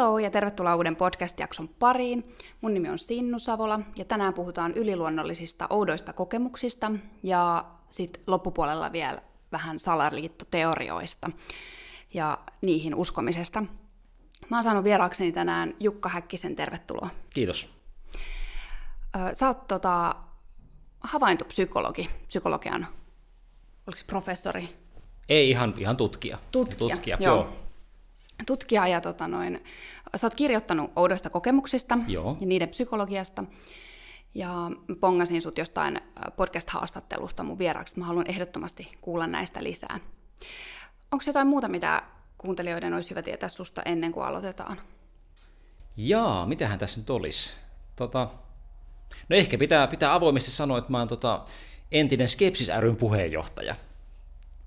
Hello ja tervetuloa uuden podcast-jakson pariin. Mun nimi on Sinnu Savola ja tänään puhutaan yliluonnollisista oudoista kokemuksista ja sitten loppupuolella vielä vähän salaliittoteorioista ja niihin uskomisesta. Mä oon saanut vieraakseni tänään Jukka Häkkisen, tervetuloa. Kiitos. Sä oot tota, havaintopsykologi, psykologian, oliko professori? Ei ihan, ihan tutkija. Tutkija, tutkija joo. joo tutkija ja tota noin, sä oot kirjoittanut oudoista kokemuksista Joo. ja niiden psykologiasta. Ja pongasin sut jostain äh, podcast-haastattelusta mun vieraaksi, mä haluan ehdottomasti kuulla näistä lisää. Onko jotain muuta, mitä kuuntelijoiden olisi hyvä tietää susta ennen kuin aloitetaan? Jaa, mitähän tässä nyt olisi? Tota, no ehkä pitää, pitää avoimesti sanoa, että mä oon tota, entinen Skepsis ryn puheenjohtaja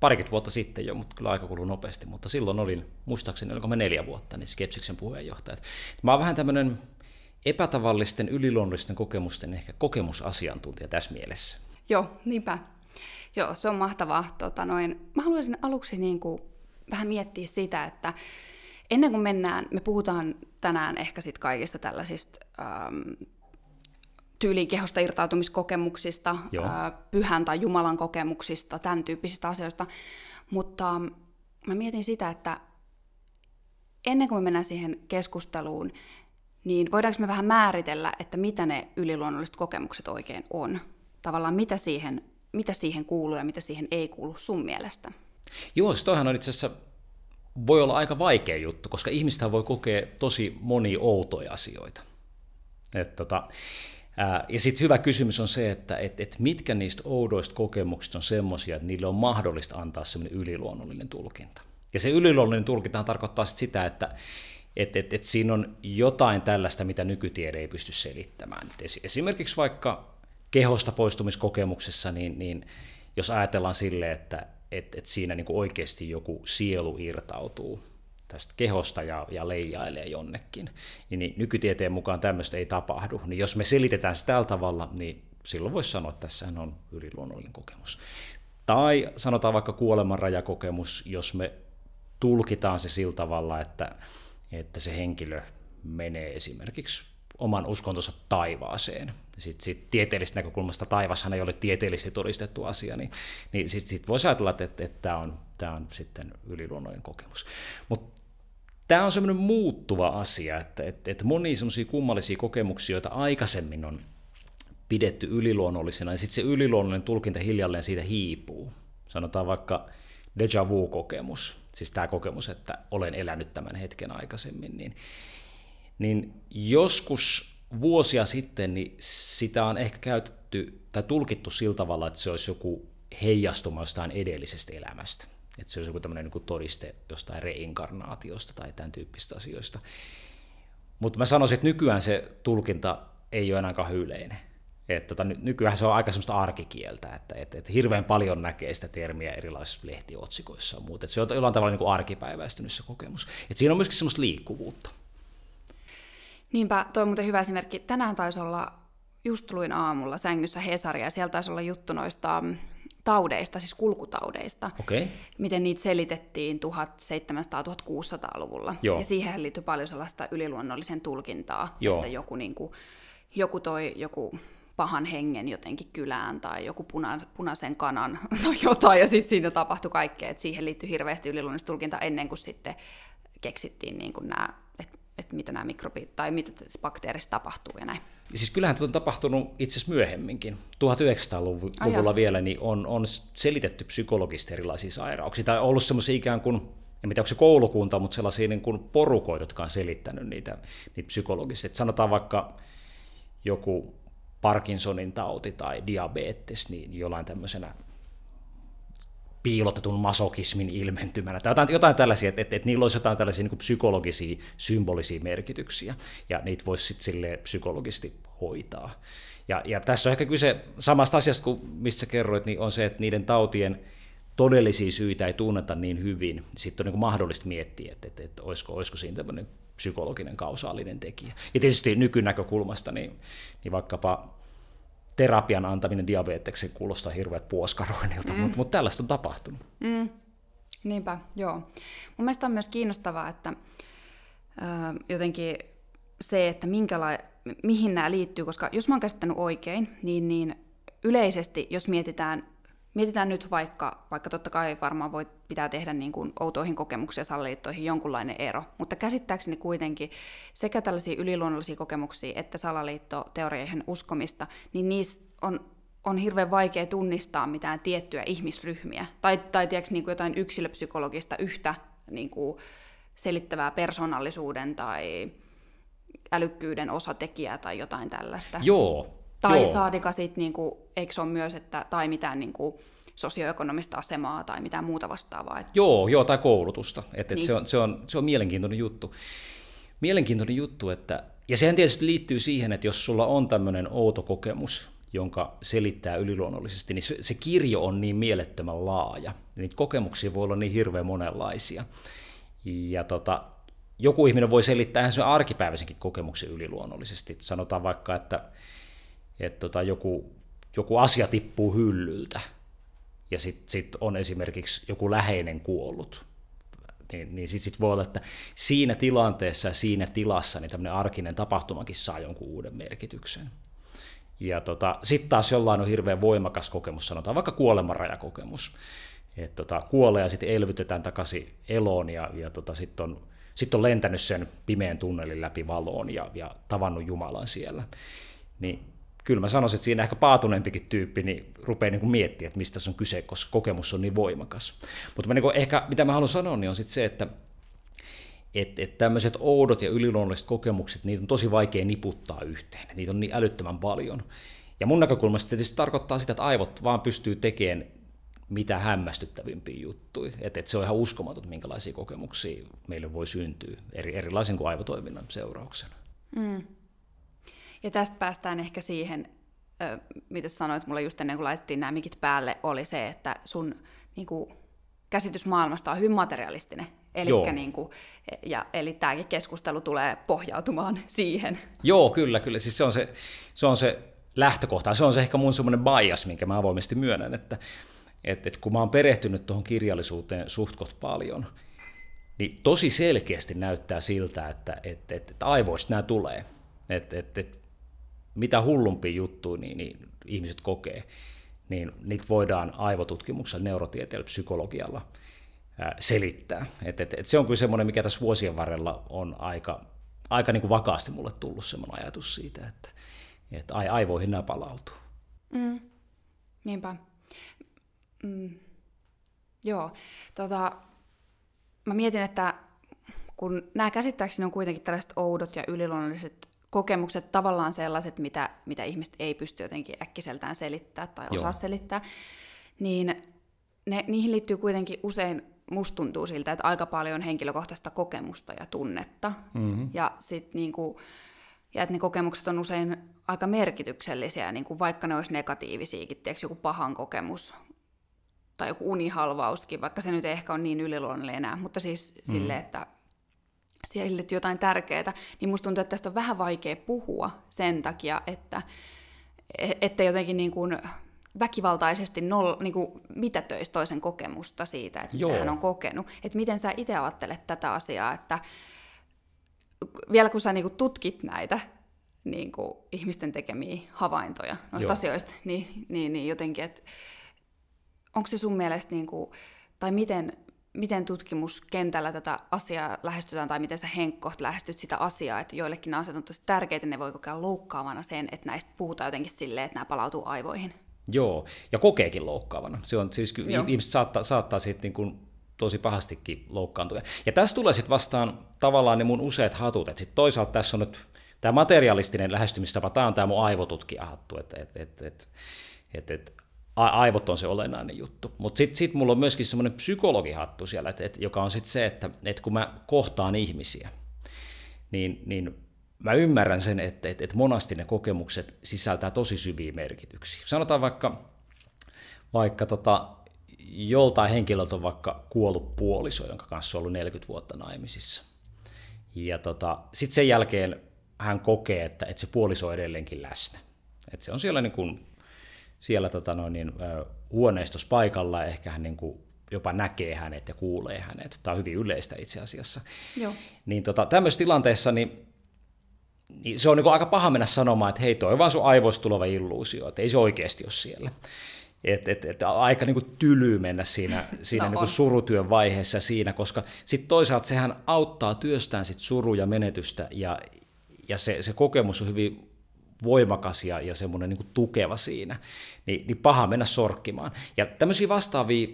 parikymmentä vuotta sitten jo, mutta kyllä aika kuluu nopeasti, mutta silloin olin, muistaakseni oliko me neljä vuotta, niin Skepsiksen puheenjohtaja. Mä oon vähän tämmöinen epätavallisten yliluonnollisten kokemusten ehkä kokemusasiantuntija tässä mielessä. Joo, niinpä. Joo, se on mahtavaa. Tota noin, mä haluaisin aluksi niin kuin vähän miettiä sitä, että ennen kuin mennään, me puhutaan tänään ehkä sit kaikista tällaisista ähm, tyyliin kehosta irtautumiskokemuksista, Joo. pyhän tai Jumalan kokemuksista, tämän tyyppisistä asioista. Mutta mä mietin sitä, että ennen kuin me mennään siihen keskusteluun, niin voidaanko me vähän määritellä, että mitä ne yliluonnolliset kokemukset oikein on? Tavallaan mitä siihen, mitä siihen kuuluu ja mitä siihen ei kuulu sun mielestä? Joo, siis toihan on itse asiassa, voi olla aika vaikea juttu, koska ihmistä voi kokea tosi moni outoja asioita. että tota, ja sitten hyvä kysymys on se, että et, et mitkä niistä oudoista kokemuksista on semmoisia, että niille on mahdollista antaa semmoinen yliluonnollinen tulkinta. Ja se yliluonnollinen tulkinta tarkoittaa sit sitä, että et, et, et siinä on jotain tällaista, mitä nykytiede ei pysty selittämään. Et esimerkiksi vaikka kehosta poistumiskokemuksessa, niin, niin jos ajatellaan sille, että et, et siinä niin oikeasti joku sielu irtautuu tästä kehosta ja, ja leijailee jonnekin. Niin, niin nykytieteen mukaan tämmöistä ei tapahdu. Niin jos me selitetään sitä tällä tavalla, niin silloin voisi sanoa, että tässä on yliluonnollinen kokemus. Tai sanotaan vaikka kuolemanrajakokemus, jos me tulkitaan se sillä tavalla, että, että se henkilö menee esimerkiksi oman uskontonsa taivaaseen. Sitten sit tieteellisestä näkökulmasta taivashan ei ole tieteellisesti todistettu asia, niin, niin sitten sit voisi ajatella, että, että tämä on, tää on sitten yliluonnollinen kokemus. Mutta tämä on semmoinen muuttuva asia, että, että, että moni semmoisia kummallisia kokemuksia, joita aikaisemmin on pidetty yliluonnollisena, ja niin sitten se yliluonnollinen tulkinta hiljalleen siitä hiipuu. Sanotaan vaikka deja vu-kokemus, siis tämä kokemus, että olen elänyt tämän hetken aikaisemmin, niin, niin joskus vuosia sitten niin sitä on ehkä käytetty tai tulkittu sillä tavalla, että se olisi joku heijastuma jostain edellisestä elämästä. Että se olisi joku tämmöinen niin todiste jostain reinkarnaatiosta tai tämän tyyppistä asioista. Mutta mä sanoisin, että nykyään se tulkinta ei ole enää yleinen. Et tota, nykyään se on aika semmoista arkikieltä, että et, et hirveän paljon näkee sitä termiä erilaisissa lehtiotsikoissa ja muuta. se on jollain tavalla niin arkipäiväistynyt se kokemus. Et siinä on myöskin semmoista liikkuvuutta. Niinpä, tuo on muuten hyvä esimerkki. Tänään taisi olla, just luin aamulla sängyssä Hesaria, ja siellä taisi olla juttu noista mm, taudeista, siis kulkutaudeista, okay. miten niitä selitettiin 1700-1600-luvulla. Joo. Ja siihen liittyy paljon sellaista yliluonnollisen tulkintaa, Joo. että joku, niin kuin, joku toi joku pahan hengen jotenkin kylään tai joku puna, punaisen kanan tai jotain, ja sitten siinä tapahtui kaikkea. Et siihen liittyy hirveästi yliluonnollista tulkintaa ennen kuin sitten keksittiin niin kuin nämä että mitä nämä mikrobit tai mitä tässä bakteerissa tapahtuu ja näin. Siis kyllähän tätä on tapahtunut itse asiassa myöhemminkin. 1900-luvulla Ai vielä niin on, on selitetty psykologisesti erilaisia sairauksia. Tai on ollut semmoisia ikään kuin, en tiedä onko se koulukunta, mutta sellaisia niin kuin porukoita, jotka on selittänyt niitä, niitä psykologisesti. Et sanotaan vaikka joku Parkinsonin tauti tai diabetes, niin jollain tämmöisenä piilotetun masokismin ilmentymänä, tai jotain, jotain tällaisia, että, että, että niillä olisi jotain tällaisia niin psykologisia, symbolisia merkityksiä, ja niitä voisi sitten sille psykologisesti hoitaa. Ja, ja tässä on ehkä kyse samasta asiasta kuin mistä kerroit, niin on se, että niiden tautien todellisia syitä ei tunneta niin hyvin. Sitten on niin mahdollista miettiä, että, että, että olisiko, olisiko siinä tämmöinen psykologinen kausaalinen tekijä. Ja tietysti nykynäkökulmasta, niin, niin vaikkapa terapian antaminen diabeteksen kuulostaa hirveät puoskaroinnilta, mm. mutta mut tällaista on tapahtunut. Mm. Niinpä, joo. Mun mielestä on myös kiinnostavaa, että ö, jotenkin se, että minkäla- mihin nämä liittyy, koska jos mä oon käsittänyt oikein, niin, niin yleisesti, jos mietitään Mietitään nyt vaikka, vaikka totta kai varmaan voi, pitää tehdä niin kuin outoihin kokemuksiin ja salaliittoihin jonkunlainen ero, mutta käsittääkseni kuitenkin sekä tällaisia yliluonnollisia kokemuksia että salaliittoteorioihin uskomista, niin niissä on, on hirveän vaikea tunnistaa mitään tiettyjä ihmisryhmiä tai, tai tiedätkö, niin kuin jotain yksilöpsykologista yhtä niin kuin selittävää persoonallisuuden tai älykkyyden osatekijää tai jotain tällaista. Joo, tai Joo. saatika sitten, niinku, eikö se ole myös, että, tai mitään niinku, sosioekonomista asemaa tai mitään muuta vastaavaa. Että... Joo, joo, tai koulutusta. Et, et niin. se, on, se, on, se on mielenkiintoinen juttu. Mielenkiintoinen juttu, että, ja sehän tietysti liittyy siihen, että jos sulla on tämmöinen outo kokemus, jonka selittää yliluonnollisesti, niin se, se kirjo on niin mielettömän laaja. Niitä kokemuksia voi olla niin hirveän monenlaisia. Ja tota, joku ihminen voi selittää sen arkipäiväisenkin kokemuksen yliluonnollisesti. Sanotaan vaikka, että että tota, joku, joku asia tippuu hyllyltä ja sitten sit on esimerkiksi joku läheinen kuollut, niin, niin sitten sit voi olla, että siinä tilanteessa ja siinä tilassa niin tämmöinen arkinen tapahtumakin saa jonkun uuden merkityksen. Ja tota, sitten taas jollain on hirveän voimakas kokemus, sanotaan vaikka kuolemanrajakokemus. että tota, kuolee ja sitten elvytetään takaisin eloon ja, ja tota, sitten on, sit on lentänyt sen pimeän tunnelin läpi valoon ja, ja tavannut Jumalan siellä. Niin kyllä mä sanoisin, että siinä ehkä paatuneempikin tyyppi niin rupeaa niin miettimään, että mistä se on kyse, koska kokemus on niin voimakas. Mutta mä niin kuin ehkä, mitä mä haluan sanoa, niin on sitten se, että että et tämmöiset oudot ja yliluonnolliset kokemukset, niitä on tosi vaikea niputtaa yhteen. Niitä on niin älyttömän paljon. Ja mun näkökulmasta tietysti tarkoittaa sitä, että aivot vaan pystyy tekemään mitä hämmästyttävimpiä juttuja. Että et se on ihan uskomaton, minkälaisia kokemuksia meille voi syntyä eri, erilaisen kuin aivotoiminnan seurauksena. Mm. Ja tästä päästään ehkä siihen, mitä sanoit mulle just ennen kuin laitettiin nämä mikit päälle, oli se, että sun niin kuin, käsitys maailmasta on hyvin materialistinen. Elikkä niin kuin, ja, eli tämäkin keskustelu tulee pohjautumaan siihen. Joo, kyllä, kyllä. Siis se on se, se, on se lähtökohta. Se on se ehkä mun semmoinen bias, minkä mä avoimesti myönnän, että et, et kun mä oon perehtynyt tuohon kirjallisuuteen suht paljon, niin tosi selkeästi näyttää siltä, että et, et, et aivoista nämä tulee. Et, et, et mitä hullumpi juttu, niin, niin ihmiset kokee, niin niitä voidaan aivotutkimuksella, neurotieteellä, psykologialla ää, selittää. Et, et, et se on kyllä semmoinen, mikä tässä vuosien varrella on aika, aika niin kuin vakaasti mulle tullut semmoinen ajatus siitä, että, että aivoihin nämä palautuu. Mm. Niinpä. Mm. Joo. Tota, mä mietin, että kun nämä käsittääkseni on kuitenkin tällaiset oudot ja yliluonnolliset kokemukset tavallaan sellaiset, mitä, mitä ihmiset ei pysty jotenkin äkkiseltään selittää tai osaa Joo. selittää, niin ne, niihin liittyy kuitenkin usein, musta tuntuu siltä, että aika paljon henkilökohtaista kokemusta ja tunnetta. Mm-hmm. Ja sitten niinku, ja että ne kokemukset on usein aika merkityksellisiä, niin kuin vaikka ne olisi negatiivisiakin, tiedätkö, joku pahan kokemus tai joku unihalvauskin, vaikka se nyt ei ehkä ole niin yliluonnollinen enää, mutta siis mm. sille, mm-hmm. että sille jotain tärkeää, niin musta tuntuu, että tästä on vähän vaikea puhua sen takia, että e, että jotenkin niin kuin väkivaltaisesti noll, niin kuin mitätöisi toisen kokemusta siitä, että Joo. hän on kokenut. Että miten sä itse ajattelet tätä asiaa, että vielä kun sä niin kuin tutkit näitä niin kuin ihmisten tekemiä havaintoja noista Joo. asioista, niin, niin, niin jotenkin, että onko se sun mielestä, niin kuin, tai miten miten tutkimuskentällä tätä asiaa lähestytään tai miten sä Henkko lähestyt sitä asiaa, että joillekin nämä asiat on tosi tärkeitä, ne voi kokea loukkaavana sen, että näistä puhutaan jotenkin silleen, että nämä palautuu aivoihin. Joo, ja kokeekin loukkaavana. Se on siis, Joo. ihmiset saattaa, saattaa sitten niin kuin tosi pahastikin loukkaantua. Ja tässä tulee sitten vastaan tavallaan ne mun useat hatut, että sitten toisaalta tässä on nyt tämä materialistinen lähestymistapa, tämä on tämä mun aivotutkijahattu. hattu, että et, et, et, et, et aivot on se olennainen juttu. Mutta sitten sit mulla on myöskin semmoinen psykologihattu siellä, et, et, joka on sitten se, että et kun mä kohtaan ihmisiä, niin, niin mä ymmärrän sen, että et, et monasti ne kokemukset sisältää tosi syviä merkityksiä. Sanotaan vaikka, vaikka tota, joltain henkilöltä on vaikka kuollut puoliso, jonka kanssa on ollut 40 vuotta naimisissa. Ja tota, sitten sen jälkeen hän kokee, että, että se puoliso on edelleenkin läsnä. Että se on siellä niin kuin siellä tota noin, niin, huoneistossa paikalla, ehkä hän niin kuin jopa näkee hänet ja kuulee hänet. Tämä on hyvin yleistä itse asiassa. Joo. Niin tota, tämmöisessä tilanteessa niin, niin se on niin kuin aika paha mennä sanomaan, että hei, toi on vaan sun aivoista tuleva illuusio, että ei se oikeasti ole siellä. Et, et, et, aika niin kuin tyly mennä siinä, no siinä no niin kuin surutyön vaiheessa siinä, koska sitten toisaalta sehän auttaa työstään sit suru ja menetystä ja, ja se, se kokemus on hyvin voimakas ja, ja semmoinen niin tukeva siinä, niin, niin paha mennä sorkkimaan. Ja tämmöisiä vastaavia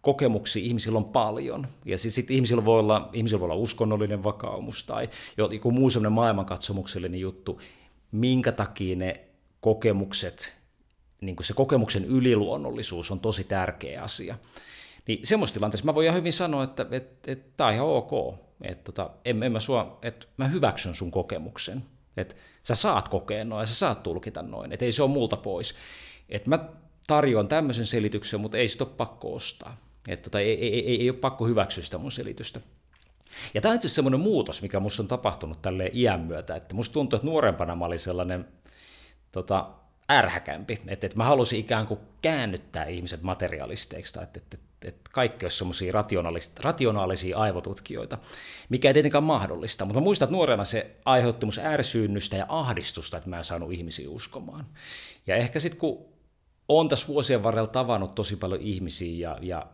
kokemuksia ihmisillä on paljon. Ja sitten sit ihmisillä, voi olla, ihmisillä voi olla uskonnollinen vakaumus tai joku muu semmoinen maailmankatsomuksellinen juttu, minkä takia ne kokemukset, niin se kokemuksen yliluonnollisuus on tosi tärkeä asia. Niin semmoisessa tilanteessa mä voin ihan hyvin sanoa, että, että, että että on ihan ok, että tota, että, en, en mä, sua, että mä hyväksyn sun kokemuksen, että sä saat kokea noin, sä saat tulkita noin, että ei se ole multa pois. Että mä tarjoan tämmöisen selityksen, mutta ei sitä ole pakko ostaa. Että tota, ei, ei, ei, ei ole pakko hyväksyä sitä mun selitystä. Ja tämä on itse semmoinen muutos, mikä musta on tapahtunut tälle iän myötä, että musta tuntuu, että nuorempana mä olin sellainen tota, ärhäkämpi, että, että mä halusin ikään kuin käännyttää ihmiset materialisteiksi, tai että, että, että kaikki olisi semmoisia rationaalisia aivotutkijoita, mikä ei tietenkään mahdollista. Mutta mä muistan, että nuorena se aiheutti musta ärsyynnystä ja ahdistusta, että mä en saanut ihmisiä uskomaan. Ja ehkä sitten kun on tässä vuosien varrella tavannut tosi paljon ihmisiä ja, ja,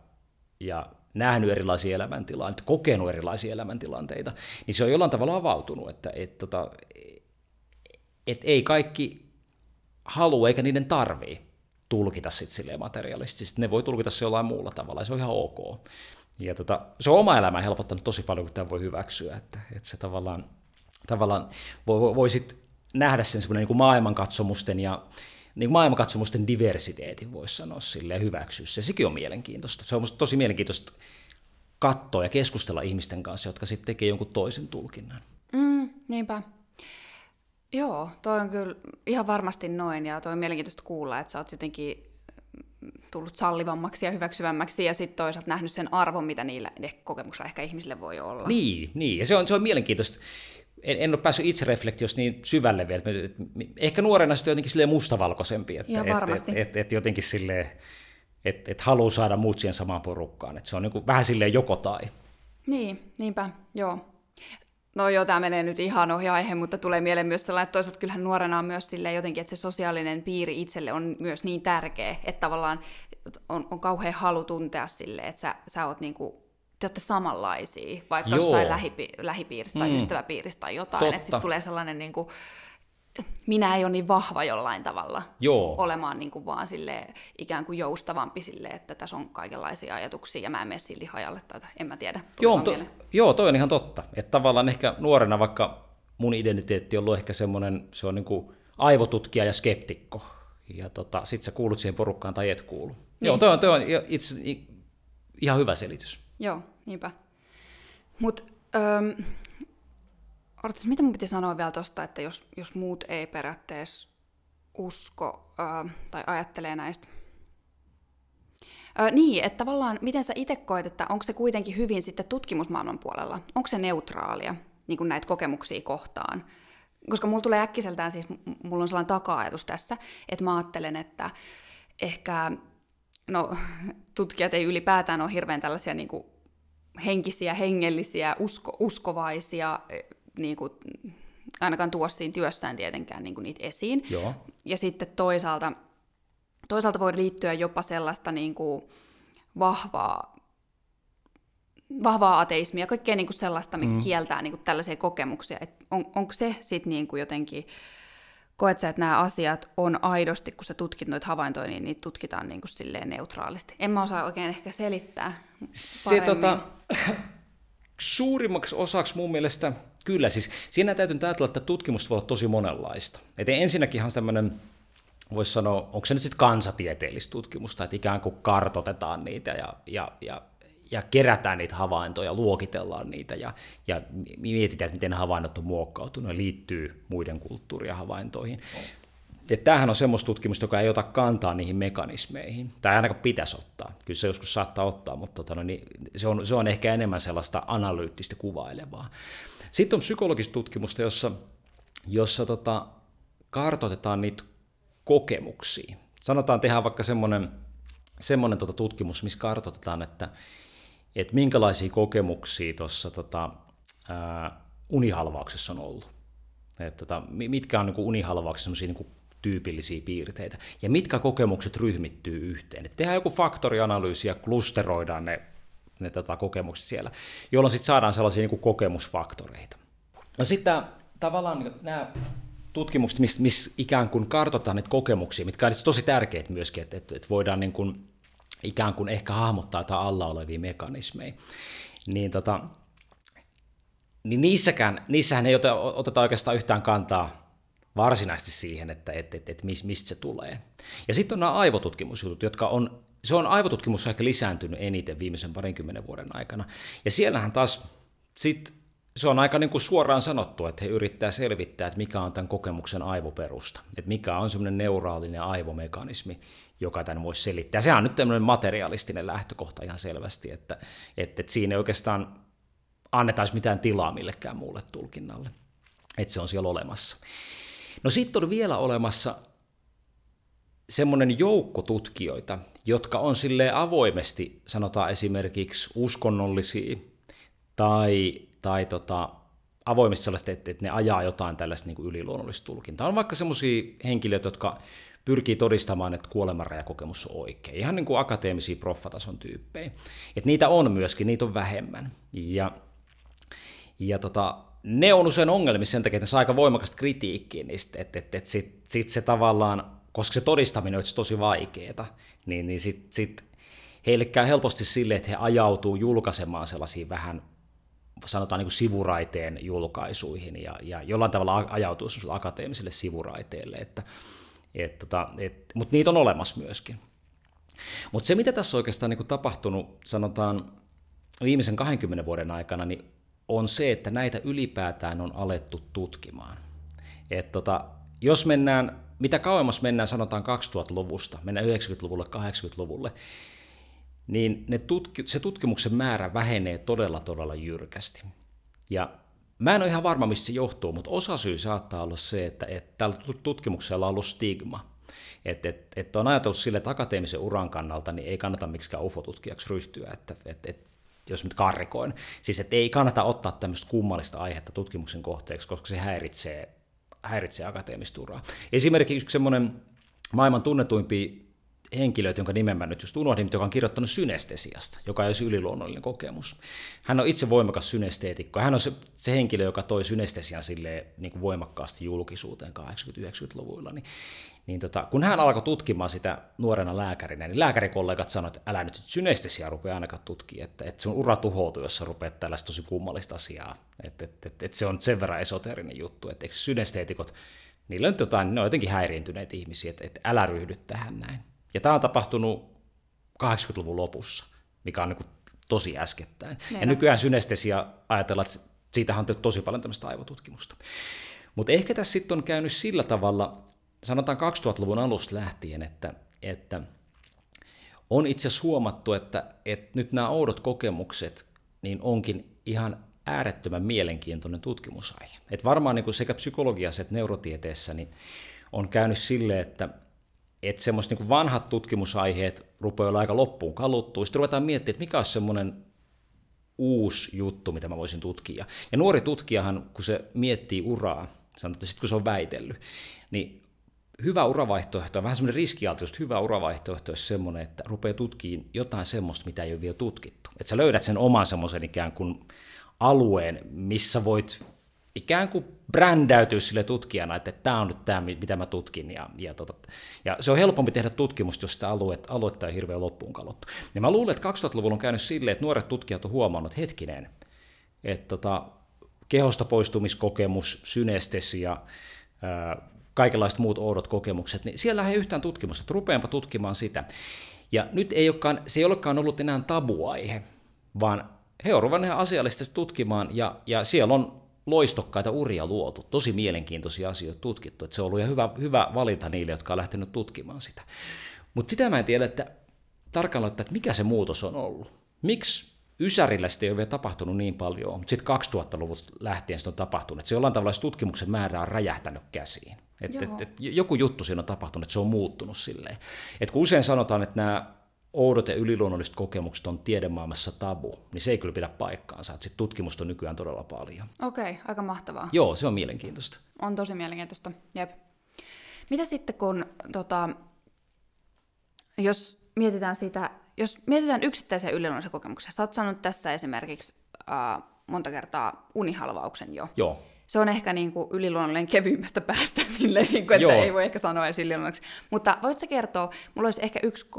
ja nähnyt erilaisia elämäntilanteita, kokenut erilaisia elämäntilanteita, niin se on jollain tavalla avautunut, että et, tota, et ei kaikki halua eikä niiden tarvii tulkita sit silleen materialistisesti. Ne voi tulkita se jollain muulla tavalla, se on ihan ok. Ja tota, se on oma elämä helpottanut tosi paljon, kun tämä voi hyväksyä, että, että se tavallaan, tavallaan voi, voi, voi sit nähdä sen semmoinen niin maailmankatsomusten ja niin kuin maailmankatsomusten diversiteetin, voisi sanoa silleen, hyväksyä se. Sekin on mielenkiintoista. Se on tosi mielenkiintoista katsoa ja keskustella ihmisten kanssa, jotka sitten tekee jonkun toisen tulkinnan. Mm, niinpä. Joo, toi on kyllä ihan varmasti noin ja toi on mielenkiintoista kuulla, että sä oot jotenkin mm, tullut sallivammaksi ja hyväksyvämmäksi ja sitten toisaalta nähnyt sen arvon, mitä niillä kokemuksilla ehkä ihmisille voi olla. Niin, niin. ja se on, se on mielenkiintoista. En, en ole päässyt reflektiossa niin syvälle vielä. Ehkä nuorena sitten jotenkin jotenkin mustavalkoisempi, että että, et, et, et jotenkin silleen, että et haluaa saada muut siihen samaan porukkaan. Että se on niin kuin vähän silleen joko tai. Niin, niinpä, joo no joo, tämä menee nyt ihan ohi aihe, mutta tulee mieleen myös sellainen, että toisaalta kyllähän nuorena on myös silleen jotenkin, että se sosiaalinen piiri itselle on myös niin tärkeä, että tavallaan on, on kauhean halu tuntea sille, että sä, sä oot niinku te olette samanlaisia, vaikka jossain lähipi- lähipiiristä tai mm. ystäväpiiristä tai jotain. Että sitten tulee sellainen niin kuin, minä ei ole niin vahva jollain tavalla Joo. olemaan niin kuin vaan sille ikään kuin joustavampi sille, että tässä on kaikenlaisia ajatuksia ja mä en mene silti hajalle tai en mä tiedä. Joo, to, joo, toi on ihan totta. Että tavallaan ehkä nuorena vaikka mun identiteetti on ollut ehkä semmoinen, se on niin kuin aivotutkija ja skeptikko. Ja tota, sit sä kuulut siihen porukkaan tai et kuulu. Niin. Joo, toi on, toi on itse, ihan hyvä selitys. Joo, niinpä. Mutta Artis, mitä mun piti sanoa vielä tuosta, että jos, jos muut ei periaatteessa usko äh, tai ajattelee näistä Äh, niin, että tavallaan miten sä itse koet, että onko se kuitenkin hyvin sitten tutkimusmaailman puolella? Onko se neutraalia niin kuin näitä kokemuksia kohtaan? Koska mulla tulee äkkiseltään siis, mulla on sellainen taka-ajatus tässä, että mä ajattelen, että ehkä no, tutkijat ei ylipäätään ole hirveän tällaisia niin kuin henkisiä, hengellisiä, usko, uskovaisia, niin kuin, ainakaan tuo siinä työssään tietenkään niin kuin niitä esiin. Joo. Ja sitten toisaalta, toisaalta voi liittyä jopa sellaista niin kuin vahvaa, vahvaa ateismia, kaikkea niin kuin sellaista, mikä mm. kieltää niin kuin tällaisia kokemuksia. Et on, onko se sitten niin kuin jotenkin, koet sä, että nämä asiat on aidosti, kun sä tutkit noita havaintoja, niin niitä tutkitaan niin kuin silleen neutraalisti? En mä osaa oikein ehkä selittää paremmin. Se, tota, suurimmaksi osaksi mun mielestä – Kyllä, siis siinä täytyy ajatella, että tutkimus voi olla tosi monenlaista. Et ensinnäkinhan tämmöinen voisi sanoa, onko se nyt sitten kansatieteellistä tutkimusta, että ikään kuin kartotetaan niitä ja, ja, ja, ja kerätään niitä havaintoja, luokitellaan niitä ja, ja mietitään, että miten havainnot on muokkautunut ja liittyy muiden kulttuurien havaintoihin. Ja tämähän on semmoista tutkimusta, joka ei ota kantaa niihin mekanismeihin. Tai ainakaan pitäisi ottaa. Kyllä se joskus saattaa ottaa, mutta tota no niin, se, on, se on ehkä enemmän sellaista analyyttistä kuvailevaa. Sitten on psykologista tutkimusta, jossa, jossa tota, kartoitetaan niitä kokemuksia. Sanotaan, tehdään vaikka semmoinen semmoinen tota tutkimus, missä kartoitetaan, että, että minkälaisia kokemuksia tuossa tota, unihalvauksessa on ollut. Et, tota, mitkä on niin unihalvauksessa niin kuin tyypillisiä piirteitä ja mitkä kokemukset ryhmittyy yhteen. Et tehdään joku faktorianalyysi ja klusteroidaan ne ne tota, kokemukset siellä, jolloin sitten saadaan sellaisia niin kuin kokemusfaktoreita. No sitten tavallaan niin nämä tutkimukset, missä mis ikään kuin kartoitetaan niitä kokemuksia, mitkä on tosi tärkeitä myöskin, että, että, että voidaan niin kuin, ikään kuin ehkä hahmottaa jotain alla olevia mekanismeja, niin, tota, niin niissäkään, niissähän ei ota, oteta oikeastaan yhtään kantaa varsinaisesti siihen, että et, et, et mistä se tulee. Ja sitten on nämä aivotutkimusjutut, jotka on se on aivotutkimus ehkä lisääntynyt eniten viimeisen parinkymmenen vuoden aikana. Ja siellähän taas sit, se on aika niin kuin suoraan sanottu, että he yrittää selvittää, että mikä on tämän kokemuksen aivoperusta, että mikä on semmoinen neuraalinen aivomekanismi, joka tämän voisi selittää. Sehän on nyt tämmöinen materialistinen lähtökohta ihan selvästi, että, että, että siinä ei oikeastaan annetaisi mitään tilaa millekään muulle tulkinnalle, että se on siellä olemassa. No sitten on vielä olemassa semmoinen joukko tutkijoita, jotka on sille avoimesti, sanotaan esimerkiksi uskonnollisia, tai, tai tota, avoimesti sellaista, että, että ne ajaa jotain tällaista niin yliluonnollista tulkintaa. On vaikka semmoisia henkilöitä, jotka pyrkii todistamaan, että kuolemanrajakokemus on oikein. Ihan niin kuin akateemisia proffatason tyyppejä. Et niitä on myöskin, niitä on vähemmän. Ja, ja tota, ne on usein ongelmissa sen takia, että ne saa aika voimakasta kritiikkiä niistä, että et, sit se tavallaan koska se todistaminen on tosi vaikeaa, niin, niin sitten sit heille käy helposti sille, että he ajautuu julkaisemaan sellaisiin vähän sanotaan niin kuin sivuraiteen julkaisuihin ja, ja jollain tavalla ajautuu akateemiselle sivuraiteelle, että, et, tota, et, mutta niitä on olemassa myöskin. Mutta se, mitä tässä oikeastaan niin kuin tapahtunut, sanotaan viimeisen 20 vuoden aikana, niin on se, että näitä ylipäätään on alettu tutkimaan. Et tota, jos mennään mitä kauemmas mennään sanotaan 2000-luvusta, mennään 90-luvulle, 80-luvulle, niin ne tutki, se tutkimuksen määrä vähenee todella todella jyrkästi. Ja mä en ole ihan varma, mistä se johtuu, mutta osasyy saattaa olla se, että, että tällä tutkimuksella on ollut stigma. Että et, et on ajatellut sille, että akateemisen uran kannalta niin ei kannata miksikään ufotutkijaksi ryhtyä, että et, et, jos nyt karrikoin. Siis että ei kannata ottaa tämmöistä kummallista aihetta tutkimuksen kohteeksi, koska se häiritsee häiritsee akateemisturaa. Esimerkiksi yksi semmoinen maailman tunnetuimpi henkilö, jonka nimen mä nyt just unohdin, joka on kirjoittanut synestesiasta, joka on yliluonnollinen kokemus. Hän on itse voimakas synesteetikko. Hän on se, se henkilö, joka toi synestesian sille niin kuin voimakkaasti julkisuuteen 80 90 luvulla Niin niin tota, kun hän alkoi tutkimaan sitä nuorena lääkärinä, niin lääkärikollegat sanoivat, että älä nyt synestesiä rupea ainakaan tutkimaan, että, että sun ura tuhoutuu, jos sä rupeat tällaista tosi kummallista asiaa. Että et, et, et se on sen verran esoterinen juttu, että eikö synesteetikot, niillä on jotain, ne on jotenkin häiriintyneet ihmisiä, että, että älä ryhdy tähän näin. Ja tämä on tapahtunut 80-luvun lopussa, mikä on niin kuin tosi äskettäin. Nein. Ja nykyään synestesia ajatellaan, että siitähän on tosi paljon tämmöistä aivotutkimusta. Mutta ehkä tässä sitten on käynyt sillä tavalla, sanotaan 2000-luvun alusta lähtien, että, että on itse asiassa huomattu, että, että nyt nämä oudot kokemukset niin onkin ihan äärettömän mielenkiintoinen tutkimusaihe. Et varmaan niin kuin sekä psykologiassa että neurotieteessä niin on käynyt sille, että, että semmoiset niin vanhat tutkimusaiheet rupeaa olla aika loppuun kaluttua. Sitten ruvetaan miettimään, että mikä on semmoinen uusi juttu, mitä mä voisin tutkia. Ja nuori tutkijahan, kun se miettii uraa, sanotaan, että sitten kun se on väitellyt, niin hyvä uravaihtoehto, vähän semmoinen että hyvä uravaihtoehto olisi semmoinen, että rupeaa tutkiin jotain semmoista, mitä ei ole vielä tutkittu. Että sä löydät sen oman semmoisen ikään kuin alueen, missä voit ikään kuin brändäytyä sille tutkijana, että tämä on nyt tämä, mitä mä tutkin. Ja, ja, tota, ja se on helpompi tehdä tutkimusta, jos sitä aluet, aluetta ei hirveän loppuun kalottu. Ja mä luulen, että 2000-luvulla on käynyt silleen, että nuoret tutkijat on huomannut, että hetkinen, että tota, kehosta poistumiskokemus, synestesia, kaikenlaiset muut oudot kokemukset, niin siellä ei yhtään tutkimusta, että rupeanpa tutkimaan sitä. Ja nyt ei olekaan, se ei olekaan ollut enää tabuaihe, vaan he ovat ruvenneet asiallisesti tutkimaan, ja, ja siellä on loistokkaita uria luotu, tosi mielenkiintoisia asioita tutkittu, että se on ollut ihan hyvä, hyvä valinta niille, jotka on lähtenyt tutkimaan sitä. Mutta sitä mä en tiedä, että tarkalleen, että mikä se muutos on ollut. Miksi Ysärillä sitä ei ole vielä tapahtunut niin paljon, mutta sitten 2000-luvulta lähtien sitä on tapahtunut. että se jollain tavalla se tutkimuksen määrä on räjähtänyt käsiin. Et, et, et, joku juttu siinä on tapahtunut, että se on muuttunut silleen. Et kun usein sanotaan, että nämä oudot ja yliluonnolliset kokemukset on tiedemaailmassa tabu, niin se ei kyllä pidä paikkaansa. Et sit tutkimusta on nykyään todella paljon. Okei, okay, aika mahtavaa. Joo, se on mielenkiintoista. On tosi mielenkiintoista, jep. Mitä sitten kun, tota, jos mietitään sitä, jos mietitään yksittäisiä yliluonnollisia kokemuksia, sä oot sanonut tässä esimerkiksi äh, monta kertaa unihalvauksen jo. Joo se on ehkä niin kuin yliluonnollinen kevyimmästä päästä silleen, niin kuin, että Joo. ei voi ehkä sanoa edes yliluonnolliseksi. Mutta voitko kertoa, mulla olisi ehkä yksi,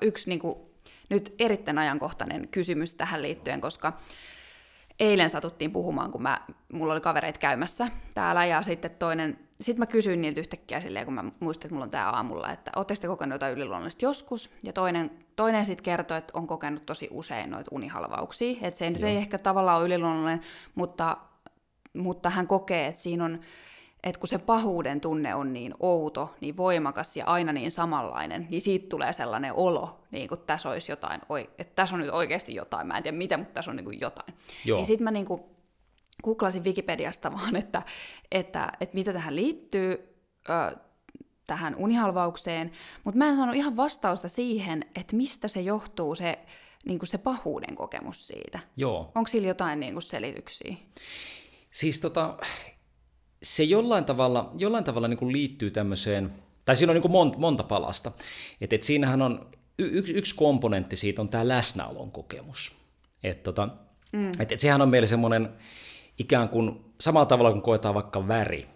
yksi niin kuin, nyt erittäin ajankohtainen kysymys tähän liittyen, koska eilen satuttiin puhumaan, kun mä, mulla oli kavereit käymässä täällä ja sitten toinen, sitten mä kysyin niiltä yhtäkkiä silleen, kun mä muistin, että mulla on tää aamulla, että ootteko te kokenut jotain yliluonnollista joskus? Ja toinen, toinen sitten kertoi, että on kokenut tosi usein noita unihalvauksia, että se ei nyt ei ehkä tavallaan ole yliluonnollinen, mutta mutta hän kokee, että siinä on, että kun se pahuuden tunne on niin outo, niin voimakas ja aina niin samanlainen, niin siitä tulee sellainen olo, niin kuin tässä olisi jotain, että tässä on nyt oikeasti jotain, mä en tiedä mitä, mutta tässä on niin kuin jotain. Joo. Niin sitten mä niin kuin googlasin Wikipediasta vaan, että, että, että mitä tähän liittyy, ö, tähän unihalvaukseen, mutta mä en saanut ihan vastausta siihen, että mistä se johtuu se, niin kuin se pahuuden kokemus siitä. Onko sillä jotain niin kuin selityksiä? Siis tota, se jollain tavalla, jollain tavalla niin kuin liittyy tämmöiseen, tai siinä on niin monta, monta palasta. Et, et siinähän on, y, yksi, yksi komponentti siitä on tämä läsnäolon kokemus. Et tota, mm. et, et sehän on meille semmoinen ikään kuin samalla tavalla kuin koetaan vaikka väri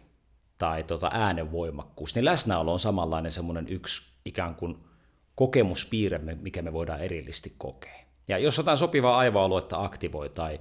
tai tota äänenvoimakkuus, niin läsnäolo on samanlainen semmoinen yksi ikään kuin kokemuspiirre, mikä me voidaan erillisesti kokea. Ja jos jotain sopivaa aivoaluetta aktivoi tai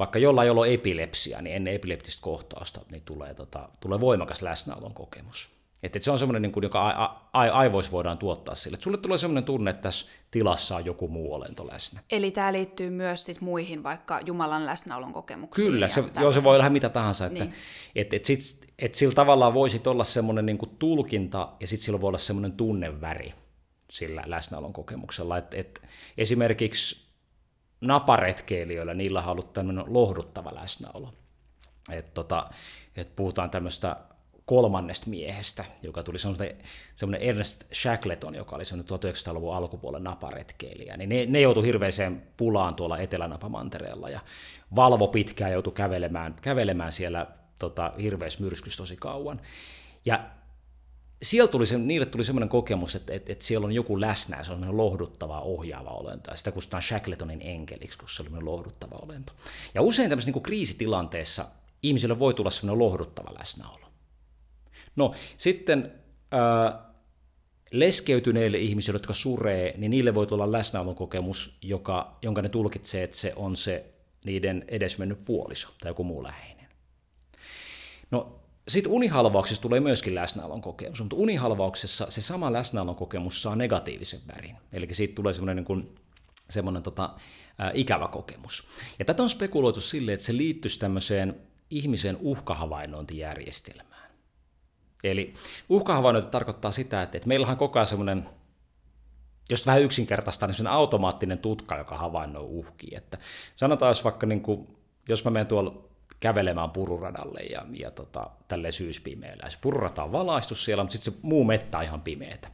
vaikka jollain, jolla on epilepsia, niin ennen epileptistä kohtausta niin tulee, tota, tulee voimakas läsnäolon kokemus. Että et se on semmoinen, niin kuin, joka a, a, a, aivoissa voidaan tuottaa sille. Et sulle tulee semmoinen tunne, että tässä tilassa on joku muu olento läsnä. Eli tämä liittyy myös sit muihin vaikka Jumalan läsnäolon kokemuksiin. Kyllä, se, joo, se voi olla mitä tahansa. Että, niin. et, et, sit, et sillä tavallaan voisi olla semmoinen niin kuin tulkinta ja sitten sillä voi olla semmoinen tunneväri sillä läsnäolon kokemuksella. Et, et esimerkiksi naparetkeilijöillä, niillä on ollut tämmöinen lohduttava läsnäolo. Et tota, et puhutaan tämmöistä kolmannesta miehestä, joka tuli semmoinen Ernest Shackleton, joka oli semmoinen 1900-luvun alkupuolen naparetkeilijä, niin ne, ne joutui hirveäseen pulaan tuolla etelänapamantereella ja valvo pitkään joutui kävelemään, kävelemään siellä tota, hirveässä myrskyssä tosi kauan. Ja siellä tuli se, niille tuli semmoinen kokemus, että, että, että siellä on joku läsnä se on lohduttava ohjaava olento. Ja sitä kutsutaan Shackletonin enkeliksi, kun se oli lohduttava olento. Ja usein tämmöisessä niin kriisitilanteessa ihmisille voi tulla semmoinen lohduttava läsnäolo. No sitten äh, leskeytyneille ihmisille, jotka suree, niin niille voi tulla läsnäolon kokemus, joka, jonka ne tulkitsee, että se on se niiden edesmennyt puoliso tai joku muu läheinen. No sitten unihalvauksessa tulee myöskin läsnäolon kokemus, mutta unihalvauksessa se sama läsnäolon kokemus saa negatiivisen värin. Eli siitä tulee semmoinen niin kuin, semmoinen tota, ää, ikävä kokemus. Ja tätä on spekuloitu silleen, että se liittyisi tämmöiseen ihmisen uhkahavainnointijärjestelmään. Eli uhkahavainnointi tarkoittaa sitä, että, että meillähän on koko ajan semmoinen jos vähän yksinkertaista, niin automaattinen tutka, joka havainnoi uhkia. Että sanotaan, jos vaikka niin kuin, jos mä menen tuolla kävelemään pururadalle ja, ja tota, tälle syyspimeellä. Ja se pururata on valaistu siellä, mutta sitten se muu mettä on ihan pimeätä.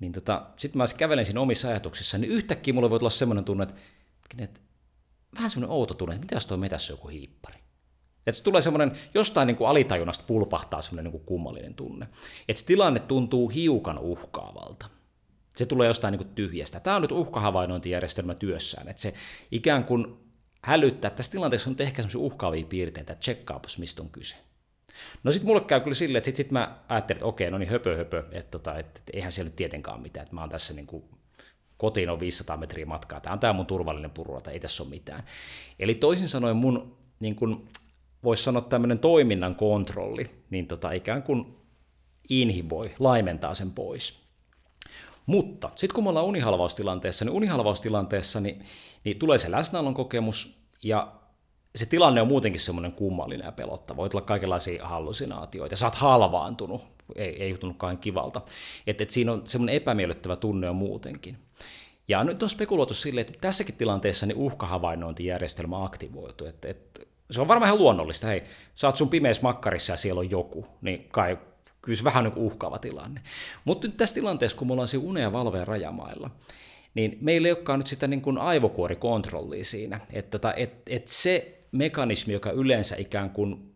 Niin tota, sitten mä kävelen siinä omissa ajatuksissa, niin yhtäkkiä mulla voi tulla semmoinen tunne, että, että vähän semmoinen outo tunne, että mitä jos tuo metässä joku hiippari? Että se tulee semmoinen, jostain niin kuin alitajunnasta pulpahtaa semmoinen niin kuin kummallinen tunne. Että se tilanne tuntuu hiukan uhkaavalta. Se tulee jostain niin kuin tyhjästä. Tämä on nyt uhkahavainnointijärjestelmä työssään. Että se ikään kuin hälyttää, että tässä tilanteessa on ehkä sellaisia uhkaavia piirteitä, tsekkaapas mistä on kyse. No sitten mulle käy kyllä silleen, että sitten sit mä ajattelin, että okei, no niin höpö höpö, että tota, et, et, eihän siellä nyt tietenkään mitään, että mä oon tässä niin kuin, kotiin on 500 metriä matkaa, tämä on tämä mun turvallinen purua, tai ei tässä ole mitään. Eli toisin sanoen mun, niin kuin, voisi sanoa tämmöinen toiminnan kontrolli, niin tota, ikään kuin inhiboi, laimentaa sen pois. Mutta sitten kun me ollaan unihalvaustilanteessa, niin unihalvaustilanteessa niin, niin tulee se läsnäolon kokemus ja se tilanne on muutenkin semmoinen kummallinen ja pelottava. Voit olla kaikenlaisia hallusinaatioita. Sä oot halvaantunut, ei, ei tunnukaan kivalta. Et, et siinä on semmoinen epämiellyttävä tunne on muutenkin. Ja nyt on spekuloitu silleen, että tässäkin tilanteessa niin uhkahavainnointijärjestelmä aktivoitu. Et, et, se on varmaan ihan luonnollista. Hei, sä oot sun pimeässä makkarissa ja siellä on joku, niin kai kyllä se vähän on niin uhkaava tilanne. Mutta nyt tässä tilanteessa, kun me ollaan siinä unen ja valveen rajamailla, niin meillä ei olekaan nyt sitä niin kuin aivokuorikontrollia siinä, että tota, et, et se mekanismi, joka yleensä ikään kuin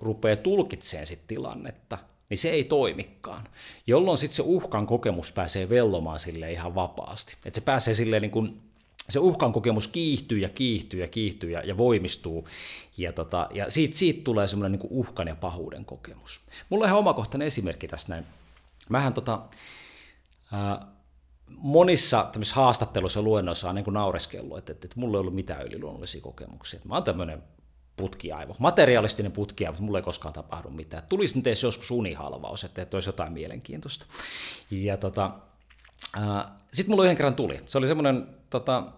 rupeaa tulkitsemaan sit tilannetta, niin se ei toimikaan, jolloin sitten se uhkan kokemus pääsee vellomaan sille ihan vapaasti. Että se pääsee silleen niin kuin se uhkan kokemus kiihtyy ja kiihtyy ja kiihtyy ja, ja voimistuu. Ja, tota, ja siitä, siitä tulee semmoinen niin uhkan ja pahuuden kokemus. Mulla on ihan omakohtainen esimerkki tässä näin. Mähän tota, ää, monissa haastatteluissa ja luennoissa on niin kuin naureskellut, että, että, että mulla ei ollut mitään yliluonnollisia kokemuksia. Mä oon tämmöinen putkiaivo, materialistinen putkiaivo, mutta mulla ei koskaan tapahdu mitään. Tulisi nyt edes joskus unihalvaus, että, että olisi jotain mielenkiintoista. Ja tota, sitten mulla yhden kerran tuli. Se oli semmoinen tota,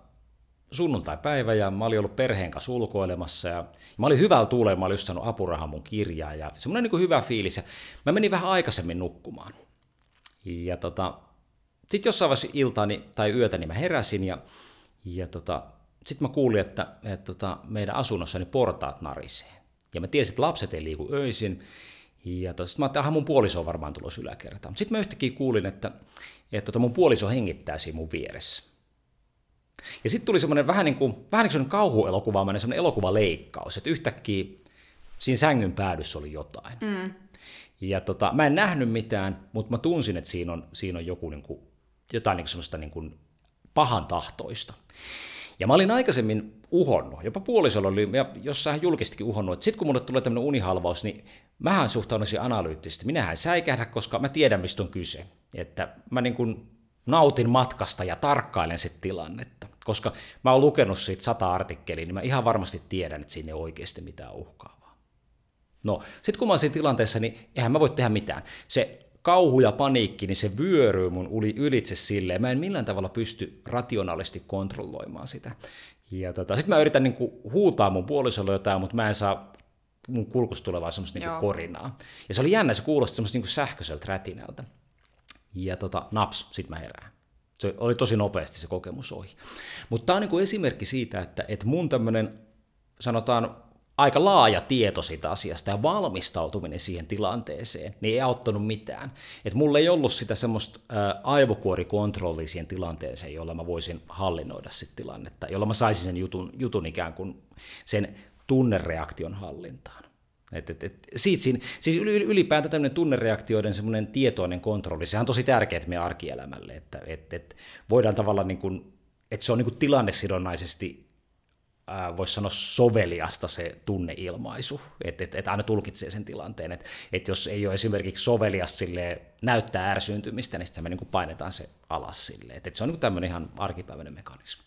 sunnuntai-päivä ja mä olin ollut perheen kanssa ulkoilemassa ja, mä olin hyvällä tuulella, mä olin just saanut apurahan mun kirjaa ja semmoinen niin kuin hyvä fiilis ja mä menin vähän aikaisemmin nukkumaan. Ja tota, sitten jossain vaiheessa iltaani tai yötä niin mä heräsin ja, ja tota, sitten mä kuulin, että, että tota, meidän asunnossani portaat narisee. Ja mä tiesin, että lapset ei liiku öisin. Ja tota, sitten mä ajattelin, että mun puoliso on varmaan tulossa yläkertaan. Sitten mä yhtäkkiä kuulin, että, että tota mun puoliso hengittää siinä mun vieressä. Ja sitten tuli semmoinen vähän niin kuin, vähän niin kuin kauhuelokuva, semmoinen elokuvaleikkaus, että yhtäkkiä siinä sängyn päädyssä oli jotain. Mm. Ja tota, mä en nähnyt mitään, mutta mä tunsin, että siinä on, siinä on joku niin kuin, jotain niin kuin semmoista niin kuin pahan tahtoista. Ja mä olin aikaisemmin uhonnut, jopa puolisolla oli, ja jossain julkistikin uhonnut, että sitten kun mulle tulee tämmöinen unihalvaus, niin mähän suhtaudun analyyttisesti. Minähän en säikähdä, koska mä tiedän, mistä on kyse. Että mä niin kuin nautin matkasta ja tarkkailen sitä tilannetta koska mä oon lukenut siitä sata artikkeliä, niin mä ihan varmasti tiedän, että siinä ei oikeasti mitään uhkaavaa. No, sitten kun mä oon siinä tilanteessa, niin eihän mä voi tehdä mitään. Se kauhu ja paniikki, niin se vyöryy mun uli ylitse silleen. Mä en millään tavalla pysty rationaalisti kontrolloimaan sitä. Ja tota, sitten mä yritän niin huutaa mun puolisolle jotain, mutta mä en saa mun kulkusta tulevaa semmoista niin korinaa. Ja se oli jännä, se kuulosti semmoista niin sähköiseltä rätinältä. Ja tota, naps, sit mä herään se oli tosi nopeasti se kokemus ohi. Mutta tämä on niin kuin esimerkki siitä, että, että mun tämmöinen, sanotaan, aika laaja tieto siitä asiasta ja valmistautuminen siihen tilanteeseen, niin ei auttanut mitään. Et mulla ei ollut sitä semmoista aivokuorikontrollia siihen tilanteeseen, jolla mä voisin hallinnoida sitä tilannetta, jolla mä saisin sen jutun, jutun ikään kuin sen tunnereaktion hallintaan. Et, et, et, siitä siinä, siis ylipäätään tämmöinen tunnereaktioiden semmoinen tietoinen kontrolli, sehän on tosi tärkeää meidän arkielämälle, että et, et voidaan tavallaan niin kuin, että se on niin kuin tilannesidonnaisesti voisi sanoa soveliasta se tunneilmaisu, että et, et aina tulkitsee sen tilanteen, että et jos ei ole esimerkiksi sovelias sille näyttää ärsyyntymistä, niin sitten me niin painetaan se alas sille, että et se on niin tämmöinen ihan arkipäiväinen mekanismi.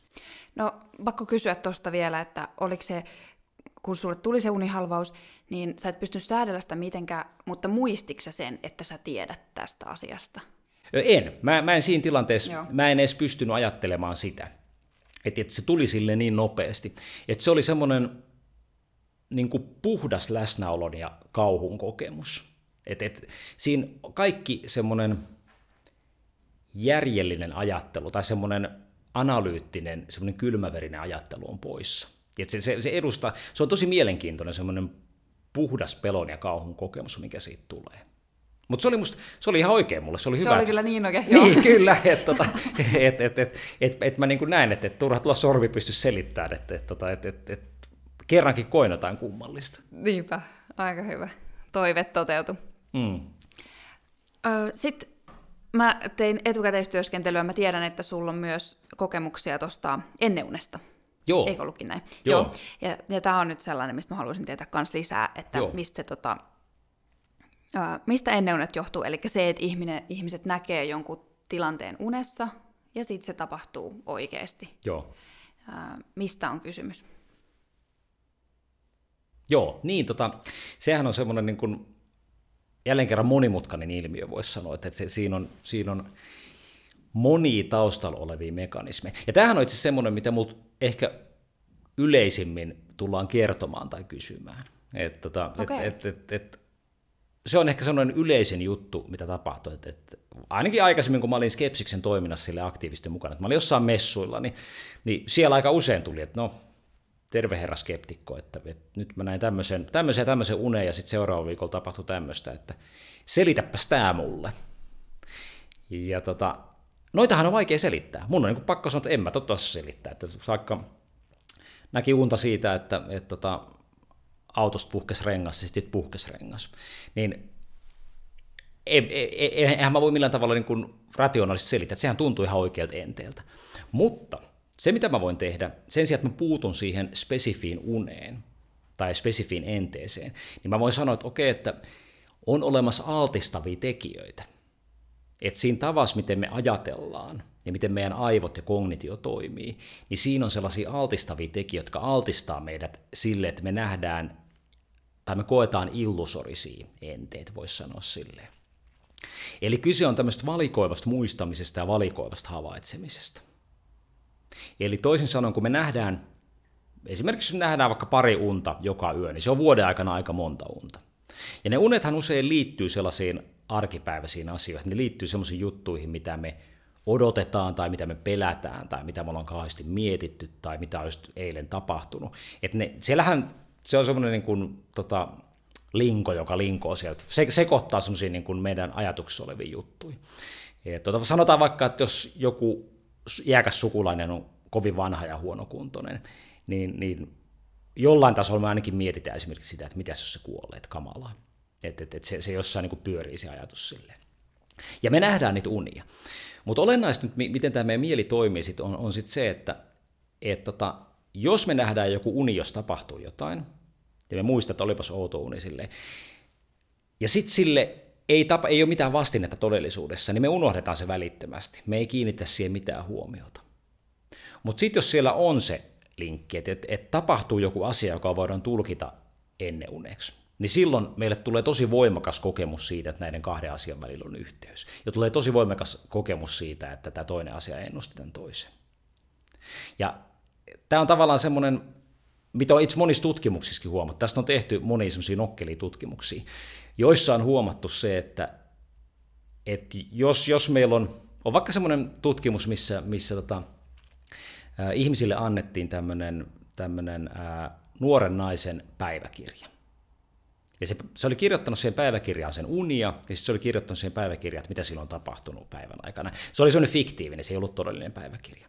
No pakko kysyä tuosta vielä, että oliko se, kun sulle tuli se unihalvaus, niin sä et pysty säädellä sitä mitenkään, mutta muistiksä sen, että sä tiedät tästä asiasta? En. Mä, mä en siinä tilanteessa, Joo. mä en edes pystynyt ajattelemaan sitä. Että et se tuli sille niin nopeasti. Että se oli semmoinen niin puhdas läsnäolon ja kauhun kokemus. Et, et, siinä kaikki semmoinen järjellinen ajattelu tai semmoinen analyyttinen, semmoinen kylmäverinen ajattelu on poissa. Et se, se, se edustaa, se on tosi mielenkiintoinen semmoinen puhdas pelon ja kauhun kokemus, mikä siitä tulee. Mutta se oli, musta, se oli ihan oikein mulle, se oli se hyvä. oli kyllä niin oikein, joo. Niin, kyllä, että tota, et, et, et, et, et et mä niin kuin näen, että et turha tulla sorvi pysty selittämään, että et, tota, et, et, et, kerrankin koin jotain kummallista. Niinpä, aika hyvä. Toive toteutu. Mm. Sitten mä tein etukäteistyöskentelyä, mä tiedän, että sulla on myös kokemuksia tuosta enneunesta. Joo. Eikö ollutkin näin? Joo. Joo. Ja, ja tämä on nyt sellainen, mistä mä haluaisin tietää myös lisää, että Joo. mistä se tota, ää, mistä enneunet johtuu, eli se, että ihminen, ihmiset näkee jonkun tilanteen unessa, ja sitten se tapahtuu oikeasti. Joo. Ää, mistä on kysymys? Joo, niin tota, sehän on semmoinen niin kuin, jälleen kerran monimutkainen ilmiö, voisi sanoa, että se, siinä on, siinä on monia taustalla olevia mekanismeja. Ja tämähän on itse semmoinen, mitä mut ehkä yleisimmin tullaan kertomaan tai kysymään. Et, tota, okay. et, et, et, et, se on ehkä semmoinen yleisin juttu, mitä tapahtui. Et, et, ainakin aikaisemmin, kun mä olin Skepsiksen toiminnassa sille aktiivisesti mukana, että mä olin jossain messuilla, niin, niin siellä aika usein tuli, että no, terve herra skeptikko, että, että nyt mä näin tämmöisen, tämmöisen ja tämmöisen unen, ja sitten seuraavalla viikolla tapahtui tämmöistä, että selitäpäs tämä mulle. Ja tota, noitahan on vaikea selittää. Mun on niin pakko sanoa, että en mä totta selittää. Että saakka näki unta siitä, että, että että tota, autosta puhkes rengas, ja sitten puhkes rengas. Niin ei, ei, eihän mä voi millään tavalla niin rationaalisesti selittää, että sehän tuntuu ihan oikealta enteeltä. Mutta se, mitä mä voin tehdä, sen sijaan, että mä puutun siihen spesifiin uneen tai spesifiin enteeseen, niin mä voin sanoa, että okei, että on olemassa altistavia tekijöitä että siinä tavassa, miten me ajatellaan ja miten meidän aivot ja kognitio toimii, niin siinä on sellaisia altistavia tekijöitä, jotka altistaa meidät sille, että me nähdään tai me koetaan illusorisia enteet, voisi sanoa silleen. Eli kyse on tämmöistä valikoivasta muistamisesta ja valikoivasta havaitsemisesta. Eli toisin sanoen, kun me nähdään, esimerkiksi me nähdään vaikka pari unta joka yö, niin se on vuoden aikana aika monta unta. Ja ne unethan usein liittyy sellaisiin arkipäiväisiin asioihin. Ne liittyy semmoisiin juttuihin, mitä me odotetaan tai mitä me pelätään tai mitä me ollaan kauheasti mietitty tai mitä olisi eilen tapahtunut. Et ne, siellähän se on semmoinen niin kuin, tota, linko, joka linkoo sieltä. Se, se kohtaa semmoisia niin kuin meidän ajatuksissa oleviin juttuihin. Ja tota, sanotaan vaikka, että jos joku iäkäs sukulainen on kovin vanha ja huonokuntoinen, niin, niin jollain tasolla me ainakin mietitään esimerkiksi sitä, että mitä jos se kuolee, että kamalaa. Et, et, et se, se jossain niin pyörii se ajatus silleen. Ja me nähdään niitä unia. Mutta olennaista nyt, miten tämä meidän mieli toimii, sit on, on sit se, että et tota, jos me nähdään joku uni, jos tapahtuu jotain, ja me muistetaan, että olipas outo uni silleen, ja sitten sille ei, tapa, ei ole mitään vastinetta todellisuudessa, niin me unohdetaan se välittömästi. Me ei kiinnitä siihen mitään huomiota. Mutta sitten jos siellä on se linkki, että et, et tapahtuu joku asia, joka voidaan tulkita ennen uneksi, niin silloin meille tulee tosi voimakas kokemus siitä, että näiden kahden asian välillä on yhteys. Ja tulee tosi voimakas kokemus siitä, että tämä toinen asia ennusti tämän toisen. Ja tämä on tavallaan semmoinen, mitä on itse monissa tutkimuksissakin huomattu. Tästä on tehty monia semmoisia nokkelitutkimuksia, joissa on huomattu se, että, että jos, jos meillä on, on vaikka semmoinen tutkimus, missä, missä tota, äh, ihmisille annettiin tämmöinen tämmöinen äh, nuoren naisen päiväkirja. Ja se, se oli kirjoittanut siihen päiväkirjaan sen unia, ja sitten se oli kirjoittanut siihen päiväkirjaan, että mitä silloin on tapahtunut päivän aikana. Se oli semmoinen fiktiivinen, se ei ollut todellinen päiväkirja.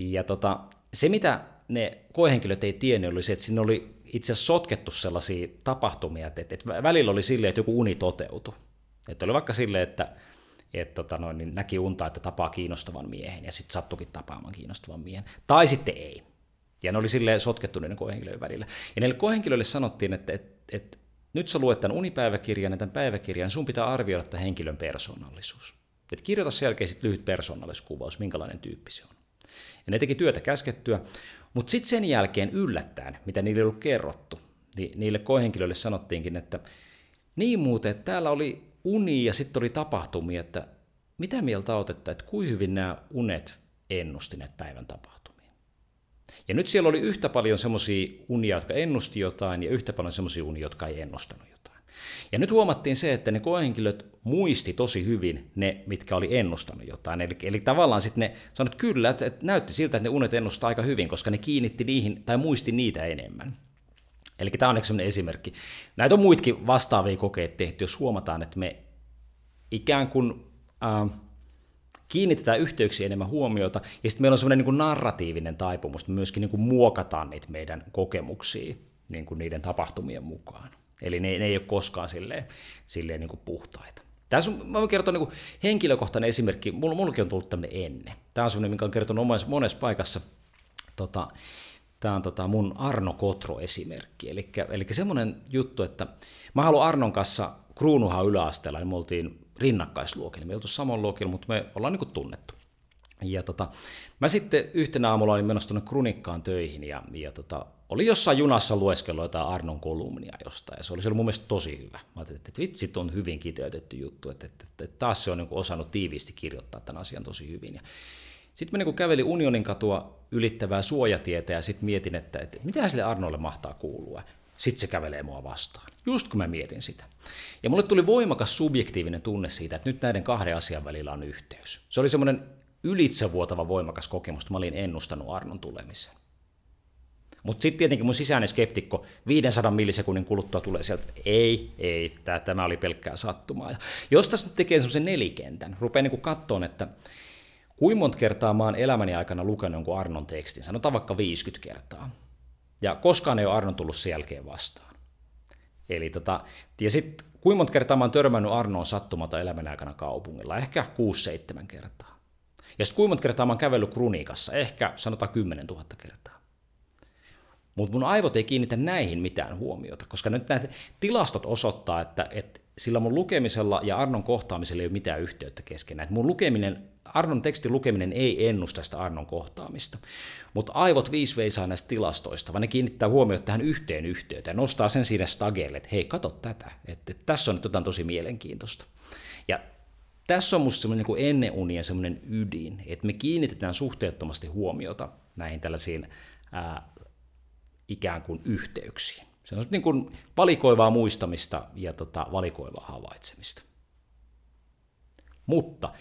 Ja tota, se, mitä ne koehenkilöt ei tiennyt, oli se, että sinne oli itse asiassa sotkettu sellaisia tapahtumia, että, että välillä oli silleen, että joku uni toteutui. Että oli vaikka silleen, että että tota noin, niin näki unta, että tapaa kiinnostavan miehen, ja sitten sattukin tapaamaan kiinnostavan miehen. Tai sitten ei. Ja ne oli silleen sotkettu niiden koehenkilöiden välillä. Ja näille koehenkilöille sanottiin, että, että, että nyt sä luet tämän unipäiväkirjan ja tämän päiväkirjan, sun pitää arvioida tämän henkilön persoonallisuus. Et kirjoita sen jälkeen sit lyhyt persoonalliskuvaus, minkälainen tyyppi se on. Ja ne teki työtä käskettyä, mutta sitten sen jälkeen yllättäen, mitä niille ei ollut kerrottu, niin niille koehenkilöille sanottiinkin, että niin muuten, että täällä oli uni ja sitten oli tapahtumia, että mitä mieltä olet, että, että kuinka hyvin nämä unet ennusti näitä päivän tapahtumia. Ja nyt siellä oli yhtä paljon semmoisia unia, jotka ennusti jotain, ja yhtä paljon semmoisia unia, jotka ei ennustanut jotain. Ja nyt huomattiin se, että ne koehenkilöt muisti tosi hyvin ne, mitkä oli ennustanut jotain. Eli, eli tavallaan sitten ne että kyllä, että, että näytti siltä, että ne unet ennustaa aika hyvin, koska ne kiinnitti niihin tai muisti niitä enemmän. Eli tämä on sellainen esimerkki. Näitä on muitakin vastaavia kokeita tehty, jos huomataan, että me ikään kuin äh, kiinnitetään yhteyksiin enemmän huomiota, ja sitten meillä on semmoinen niin narratiivinen taipumus, että me myöskin niin kuin muokataan niitä meidän kokemuksia niin kuin niiden tapahtumien mukaan. Eli ne, ne ei ole koskaan silleen, silleen niin kuin puhtaita. Tässä mä voin kertoa niin henkilökohtainen esimerkki, mulla, mullakin on tullut tämmöinen ennen. Tämä on semmoinen, minkä on kertonut monessa paikassa. Tota, tämä on tota mun Arno Kotro-esimerkki. Eli semmoinen juttu, että mä haluan Arnon kanssa kruunuhan yläasteella, niin me oltiin rinnakkaisluokilla. Me ei oltu samoin luokilla, mutta me ollaan niin kuin tunnettu. Ja tota, mä sitten yhtenä aamulla olin menossa tuonne Krunikkaan töihin ja, ja tota, oli jossain junassa lueskellut jotain Arnon kolumnia jostain ja se oli, siellä mun mielestä tosi hyvä. Mä ajattelin, että, vitsit on hyvin kiteytetty juttu, että, että, että, että taas se on niin kuin osannut tiiviisti kirjoittaa tämän asian tosi hyvin. Ja sitten mä niin kävelin Unionin katua ylittävää suojatietä ja sitten mietin, että, että mitä sille Arnolle mahtaa kuulua. Sitten se kävelee mua vastaan, just kun mä mietin sitä. Ja mulle tuli voimakas subjektiivinen tunne siitä, että nyt näiden kahden asian välillä on yhteys. Se oli semmoinen ylitsevuotava voimakas kokemus, että mä olin ennustanut Arnon tulemisen. Mutta sitten tietenkin mun sisäinen skeptikko 500 millisekunnin kuluttua tulee sieltä, että ei, ei, tää, tämä oli pelkkää sattumaa. Ja jos tässä nyt tekee semmoisen nelikentän, rupeaa niinku kattoon, että kuinka monta kertaa mä oon elämäni aikana lukenut jonkun Arnon tekstin, sanotaan vaikka 50 kertaa, ja koskaan ei ole Arno tullut sen jälkeen vastaan. Eli tota, ja sitten kuinka monta kertaa mä oon törmännyt Arnoon sattumata elämän aikana kaupungilla? Ehkä 6-7 kertaa. Ja sitten kuinka monta kertaa mä oon kävellyt kruniikassa? Ehkä sanotaan 10 000 kertaa. Mutta mun aivot ei kiinnitä näihin mitään huomiota, koska nyt nämä tilastot osoittaa, että, että sillä mun lukemisella ja Arnon kohtaamisella ei ole mitään yhteyttä keskenään. Et mun lukeminen Arnon tekstin lukeminen ei ennusta sitä Arnon kohtaamista. Mutta aivot viisi veisaa näistä tilastoista, vaan ne kiinnittää huomiota tähän yhteen yhteyteen, nostaa sen siinä stagelle, että hei, kato tätä, että tässä on nyt jotain tosi mielenkiintoista. Ja tässä on musta semmoinen niin ennen unien semmoinen ydin, että me kiinnitetään suhteettomasti huomiota näihin tällaisiin ää, ikään kuin yhteyksiin. Se on niin kuin valikoivaa muistamista ja tota, valikoivaa havaitsemista. Mutta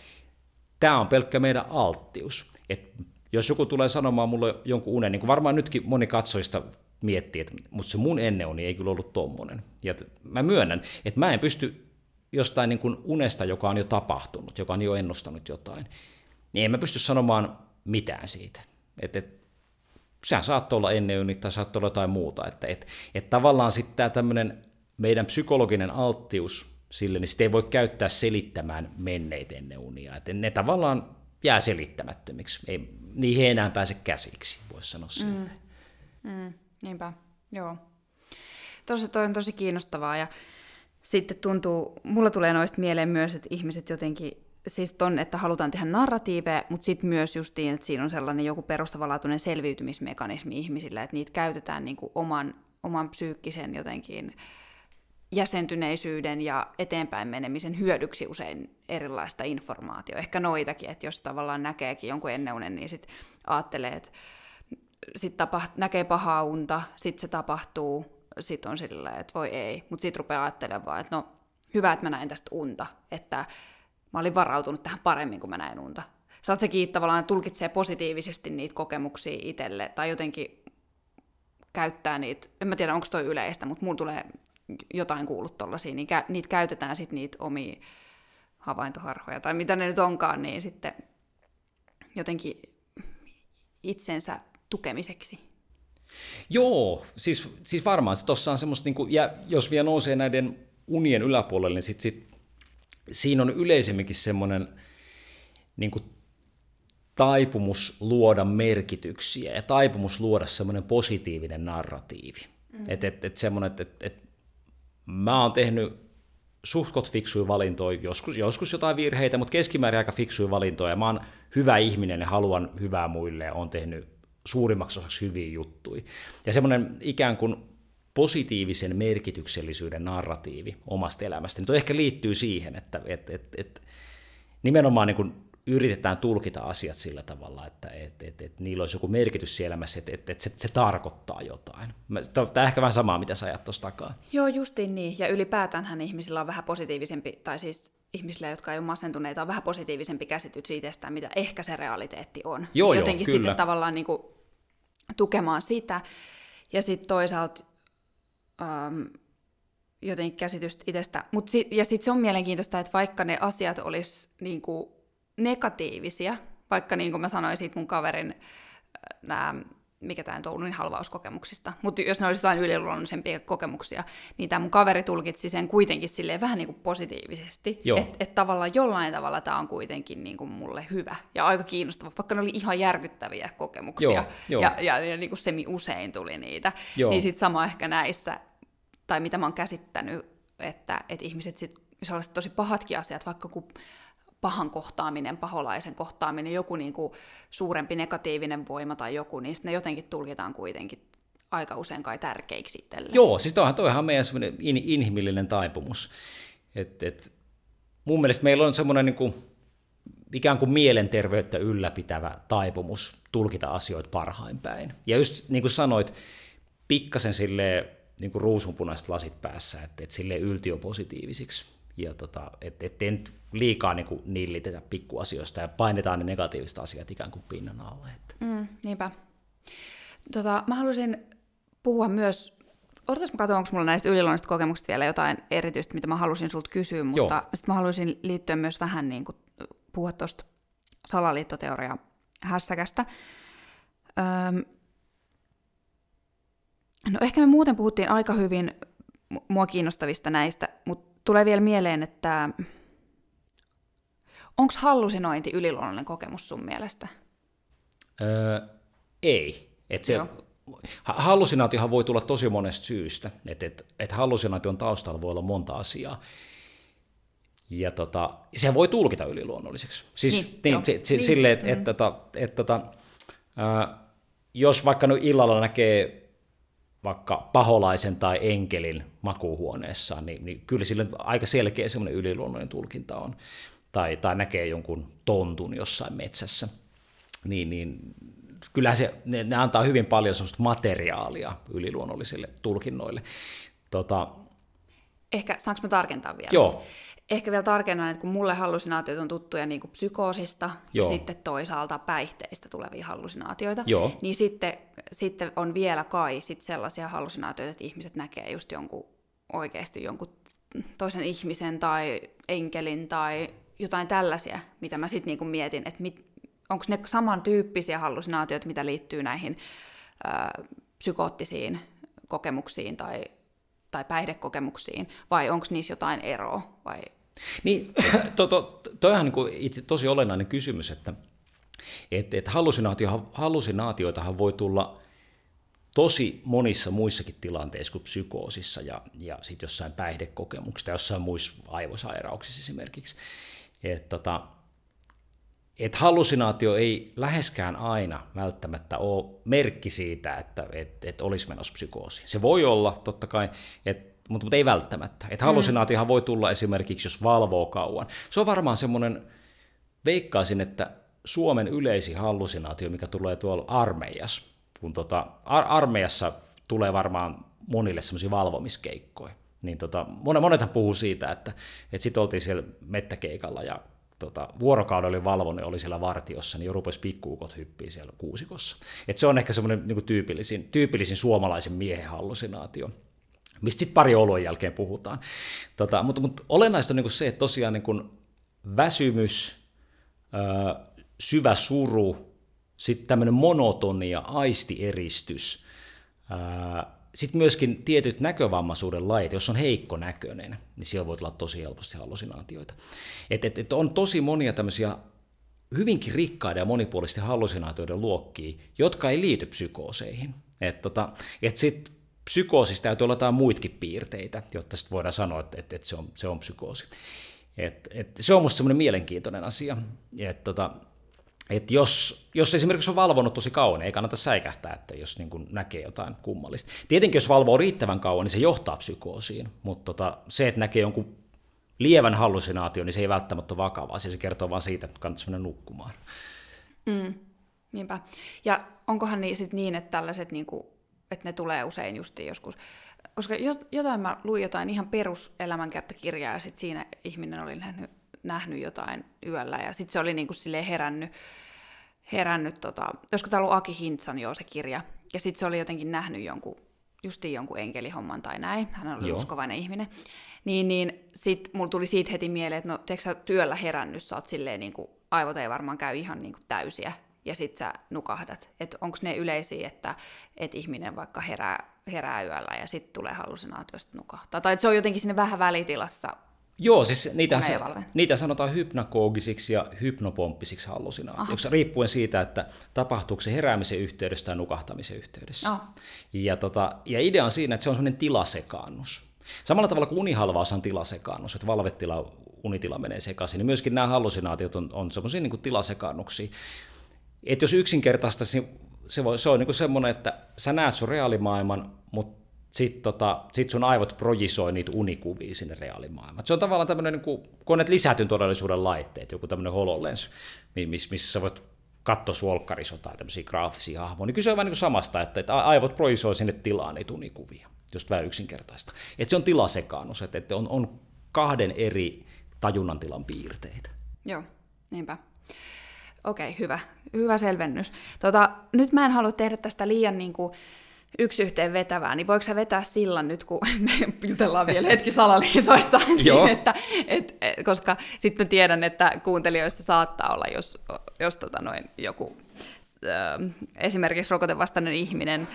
tämä on pelkkä meidän alttius. Et jos joku tulee sanomaan mulle jonkun unen, niin kuin varmaan nytkin moni katsojista miettii, että mutta se mun ennen on, niin ei kyllä ollut tommonen. Ja t- mä myönnän, että mä en pysty jostain niin kuin unesta, joka on jo tapahtunut, joka on jo ennustanut jotain, niin en mä pysty sanomaan mitään siitä. Et, et, sehän saattoi olla ennen uni tai saattoi olla jotain muuta. Että et, et tavallaan sitten tämä tämmöinen meidän psykologinen alttius sille, niin sitä ei voi käyttää selittämään menneitä ennen unia. Että ne tavallaan jää selittämättömiksi. Ei, niihin ei enää pääse käsiksi, voisi sanoa mm. Sille. Mm. Niinpä, joo. Tuossa toi on tosi kiinnostavaa ja sitten tuntuu, mulla tulee noista mieleen myös, että ihmiset jotenkin siis ton, että halutaan tehdä narratiiveja, mutta sitten myös justiin, että siinä on sellainen joku perustavanlaatuinen selviytymismekanismi ihmisillä, että niitä käytetään niin kuin oman, oman psyykkisen jotenkin jäsentyneisyyden ja eteenpäin menemisen hyödyksi usein erilaista informaatiota. Ehkä noitakin, että jos tavallaan näkeekin jonkun enneunen, niin sitten ajattelee, että sit tapaht- näkee pahaa unta, sitten se tapahtuu, sitten on sillä että voi ei. Mutta sitten rupeaa ajattelemaan vaan, että no hyvä, että mä näin tästä unta, että mä olin varautunut tähän paremmin, kun mä näin unta. Saat sekin tavallaan tulkitsee positiivisesti niitä kokemuksia itselle tai jotenkin käyttää niitä, en mä tiedä onko toi yleistä, mutta mulla tulee jotain kuullut tuollaisia, niin kä- niitä käytetään sitten niitä omia havaintoharhoja tai mitä ne nyt onkaan, niin sitten jotenkin itsensä tukemiseksi. Joo, siis, siis varmaan tuossa on semmoista, niin kuin, ja jos vielä nousee näiden unien yläpuolelle, niin sit, sit, siinä on yleisemminkin semmoinen niin kuin, taipumus luoda merkityksiä ja taipumus luoda semmoinen positiivinen narratiivi. Mm. Että et, et semmoinen, että et, et mä oon tehnyt suhtkot fiksuja valintoja, joskus, joskus jotain virheitä, mutta keskimäärin aika fiksuja valintoja. Mä oon hyvä ihminen ja haluan hyvää muille ja oon tehnyt suurimmaksi osaksi hyviä juttuja. Ja semmoinen ikään kuin positiivisen merkityksellisyyden narratiivi omasta elämästä, niin ehkä liittyy siihen, että et, et, et, nimenomaan niin kuin yritetään tulkita asiat sillä tavalla, että et, et, et niillä olisi joku merkitys siellä elämässä, että et, et se, se tarkoittaa jotain. Tämä on ehkä vähän samaa, mitä sä ajat tuossa takaa. Joo, justiin niin. Ja ylipäätään ihmisillä on vähän positiivisempi, tai siis ihmisillä, jotka ei ole masentuneita, on vähän positiivisempi käsitys itsestään, mitä ehkä se realiteetti on. Joo, Jotenkin joo, kyllä. sitten tavallaan niin kuin tukemaan sitä. Ja sitten toisaalta... Um, jotenkin käsitystä itsestä. Mut sit, ja sitten se on mielenkiintoista, että vaikka ne asiat olisi niin kuin negatiivisia, vaikka niin kuin mä sanoin siitä mun kaverin äh, nää mikä tämä on ollut, niin halvauskokemuksista. Mutta jos ne olisi jotain yliluonnollisempia kokemuksia, niin tämä mun kaveri tulkitsi sen kuitenkin silleen vähän niin kuin positiivisesti. Että et tavallaan jollain tavalla tämä on kuitenkin niin kuin mulle hyvä ja aika kiinnostava, vaikka ne oli ihan järkyttäviä kokemuksia. Joo, jo. Ja, ja, ja niin kuin semi usein tuli niitä. Joo. Niin sitten sama ehkä näissä, tai mitä mä oon käsittänyt, että, että ihmiset sitten sellaiset tosi pahatkin asiat, vaikka kun pahan kohtaaminen, paholaisen kohtaaminen, joku niin kuin suurempi negatiivinen voima tai joku, niin ne jotenkin tulkitaan kuitenkin aika usein kai tärkeiksi itselle. Joo, siis toihan, toihan meidän semmoinen in, inhimillinen taipumus. Et, et, mun mielestä meillä on semmoinen niin kuin, ikään kuin mielenterveyttä ylläpitävä taipumus tulkita asioita parhain päin. Ja just niin kuin sanoit, pikkasen sille niin kuin ruusunpunaiset lasit päässä, että, että sille yltiöpositiivisiksi ja tota, et, ettei nyt liikaa niinku kuin nillitetä pikkuasioista ja painetaan ne negatiivista asiat ikään kuin pinnan alle. Että. Mm, niinpä. Tota, mä haluaisin puhua myös, odotas mä katsoa, onko mulla näistä yliluonnollisista kokemuksista vielä jotain erityistä, mitä mä halusin sulta kysyä, mutta sitten mä haluaisin liittyä myös vähän niin kuin, puhua tuosta salaliittoteoria hässäkästä. Öm, no ehkä me muuten puhuttiin aika hyvin mua kiinnostavista näistä, mutta tulee vielä mieleen, että onko hallusinointi yliluonnollinen kokemus sun mielestä? Öö, ei. Et se, hallusinaatiohan voi tulla tosi monesta syystä. Et, et, et hallusinaation taustalla voi olla monta asiaa. Ja tota, se voi tulkita yliluonnolliseksi. Siis niin, niin, niin, se, niin. silleen, että mm. et, mm-hmm. tota, et, tota, jos vaikka nyt no illalla näkee vaikka paholaisen tai enkelin makuuhuoneessa, niin, niin kyllä sillä aika selkeä semmoinen yliluonnollinen tulkinta on. Tai, tai näkee jonkun tontun jossain metsässä. Niin, niin kyllä se, ne, ne antaa hyvin paljon semmoista materiaalia yliluonnollisille tulkinnoille. Tota, Ehkä saanko mä tarkentaa vielä? Joo. Ehkä vielä tarkennan, että kun mulle hallusinaatiot on tuttuja niin kuin psykoosista Joo. ja sitten toisaalta päihteistä tulevia hallusinaatioita, Joo. niin sitten, sitten on vielä kai sit sellaisia hallusinaatioita, että ihmiset näkee just jonkun oikeasti jonkun toisen ihmisen tai enkelin tai jotain tällaisia, mitä mä sitten niinku mietin, että mit, onko ne samantyyppisiä hallusinaatioita, mitä liittyy näihin ö, psykoottisiin kokemuksiin tai tai päihdekokemuksiin, vai onko niissä jotain eroa? Vai... Niin, to, to, toihan niin itse tosi olennainen kysymys, että et, et hallusinaatio, hallusinaatioitahan voi tulla tosi monissa muissakin tilanteissa kuin psykoosissa ja, ja sitten jossain päihdekokemuksissa tai jossain muissa aivosairauksissa esimerkiksi. Et, tota, että hallusinaatio ei läheskään aina välttämättä ole merkki siitä, että et, et olisi menossa psykoosi. Se voi olla totta kai, et, mutta, mutta ei välttämättä. Et mm. hallusinaatiohan mm. voi tulla esimerkiksi, jos valvoo kauan. Se on varmaan semmoinen, veikkaisin, että Suomen yleisi hallusinaatio, mikä tulee tuolla armeijassa, kun tota, ar- armeijassa tulee varmaan monille semmoisia valvomiskeikkoja. Niin tota, monethan puhuu siitä, että, että sitten oltiin siellä mettäkeikalla ja tota, oli valvonut oli siellä vartiossa, niin jo rupesi pikkuukot hyppiä siellä kuusikossa. Et se on ehkä semmoinen niin tyypillisin, tyypillisin suomalaisen miehen hallusinaatio mistä sitten pari olojen jälkeen puhutaan. Tota, mutta, mutta olennaista on niin se, että tosiaan niin kuin väsymys, syvä suru, sitten tämmöinen monotonia, aistieristys, ö, sitten myöskin tietyt näkövammaisuuden lajit, jos on heikko näköinen, niin siellä voi tulla tosi helposti hallusinaatioita. Et, et, et on tosi monia tämmöisiä hyvinkin rikkaiden ja monipuolisten hallusinaatioiden luokkia, jotka ei liity psykooseihin. Et, tota, et sit psykoosissa täytyy olla jotain muitakin piirteitä, jotta sit voidaan sanoa, että et, et se, on, se on psykoosi. Et, et, se on musta semmoinen mielenkiintoinen asia. Et, tota, että jos, jos esimerkiksi on valvonut tosi kauan, niin ei kannata säikähtää, että jos niin kun näkee jotain kummallista. Tietenkin jos valvoo riittävän kauan, niin se johtaa psykoosiin, mutta tota, se, että näkee jonkun lievän hallusinaation, niin se ei välttämättä ole vakavaa. Siis se kertoo vain siitä, että kannattaisi mennä nukkumaan. Mm, niinpä. Ja onkohan niin, sit niin että tällaiset, niin kuin, että ne tulee usein just joskus koska jotain mä luin jotain ihan peruselämänkertakirjaa ja sit siinä ihminen oli nähnyt nähnyt jotain yöllä ja sitten se oli kuin niinku silleen herännyt, herännyt tota, olisiko tämä ollut Aki Hintsan joo se kirja, ja sitten se oli jotenkin nähnyt jonkun, justiin jonkun enkelihomman tai näin, hän oli joo. uskovainen ihminen, niin, niin sitten mulla tuli siitä heti mieleen, että no teekö sä työllä herännyt, sä oot silleen kuin, niinku, aivot ei varmaan käy ihan niin kuin täysiä, ja sitten sä nukahdat. Että onko ne yleisiä, että et ihminen vaikka herää, herää yöllä ja sitten tulee hallusinaatiosta nukahtaa. Tai se on jotenkin sinne vähän välitilassa Joo, siis niitä, niitä sanotaan hypnagogisiksi ja hypnopomppisiksi hallusinaatioiksi, riippuen siitä, että tapahtuuko se heräämisen yhteydessä tai nukahtamisen yhteydessä. Oh. Ja, tota, ja idea on siinä, että se on sellainen tilasekaannus. Samalla tavalla kuin unihalvaus on tilasekaannus, että valvetila, unitila menee sekaisin, niin myöskin nämä hallusinaatiot on, on sellaisia niin tilasekaannuksia. Että jos yksinkertaisesti se, voi, se on niin semmoinen, että sä näet sun reaalimaailman, mutta sitten tota, sit sun aivot projisoi niitä unikuvia sinne reaalimaailmaan. Se on tavallaan tämmöinen, niin kuin, kun on lisätyn todellisuuden laitteet, joku tämmöinen HoloLens, missä, missä sä voit katsoa suolkkarissa tai tämmöisiä graafisia hahmoja, niin kyse on vähän niin samasta, että, että aivot projisoi sinne tilaan niitä unikuvia, jos vähän yksinkertaista. Että se on tilasekaannus, että, että on, on kahden eri tajunnantilan piirteitä. Joo, niinpä. Okei, hyvä. Hyvä selvennys. Tota, nyt mä en halua tehdä tästä liian niin kuin, yksi yhteen vetävää, niin voiko sä vetää sillan nyt, kun me jutellaan vielä hetki salaliitoista, niin että, et, eh, koska sitten tiedän, että kuuntelijoissa saattaa olla, jos, jos tota noin, joku ähm, esimerkiksi rokotevastainen ihminen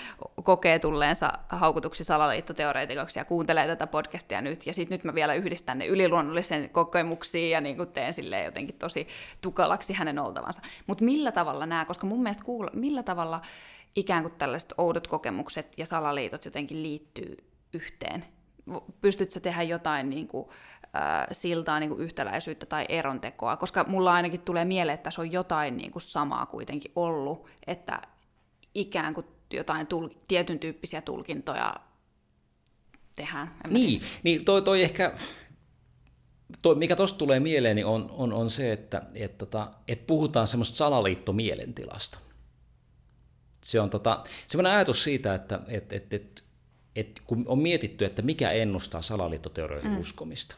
kokee tulleensa haukutuksi salaliittoteoreetikoksi ja kuuntelee tätä podcastia nyt, ja sitten nyt mä vielä yhdistän ne yliluonnollisen kokemuksiin ja niin teen sille jotenkin tosi tukalaksi hänen oltavansa. Mutta millä tavalla nämä, koska mun mielestä kuul- millä tavalla ikään kuin tällaiset oudot kokemukset ja salaliitot jotenkin liittyy yhteen? Pystytkö tehdä jotain niin kuin, äh, siltaa niin kuin yhtäläisyyttä tai erontekoa? Koska mulla ainakin tulee mieleen, että se on jotain niin kuin samaa kuitenkin ollut, että ikään kuin jotain tul- tietyn tyyppisiä tulkintoja tehdään. Niin, niin toi, toi ehkä, toi, mikä tuosta tulee mieleeni niin on, on, on se, että et, tota, et puhutaan semmoista salaliittomielentilasta se on tota, semmoinen ajatus siitä, että et, et, et, et, kun on mietitty, että mikä ennustaa salaliittoteorioihin mm. uskomista.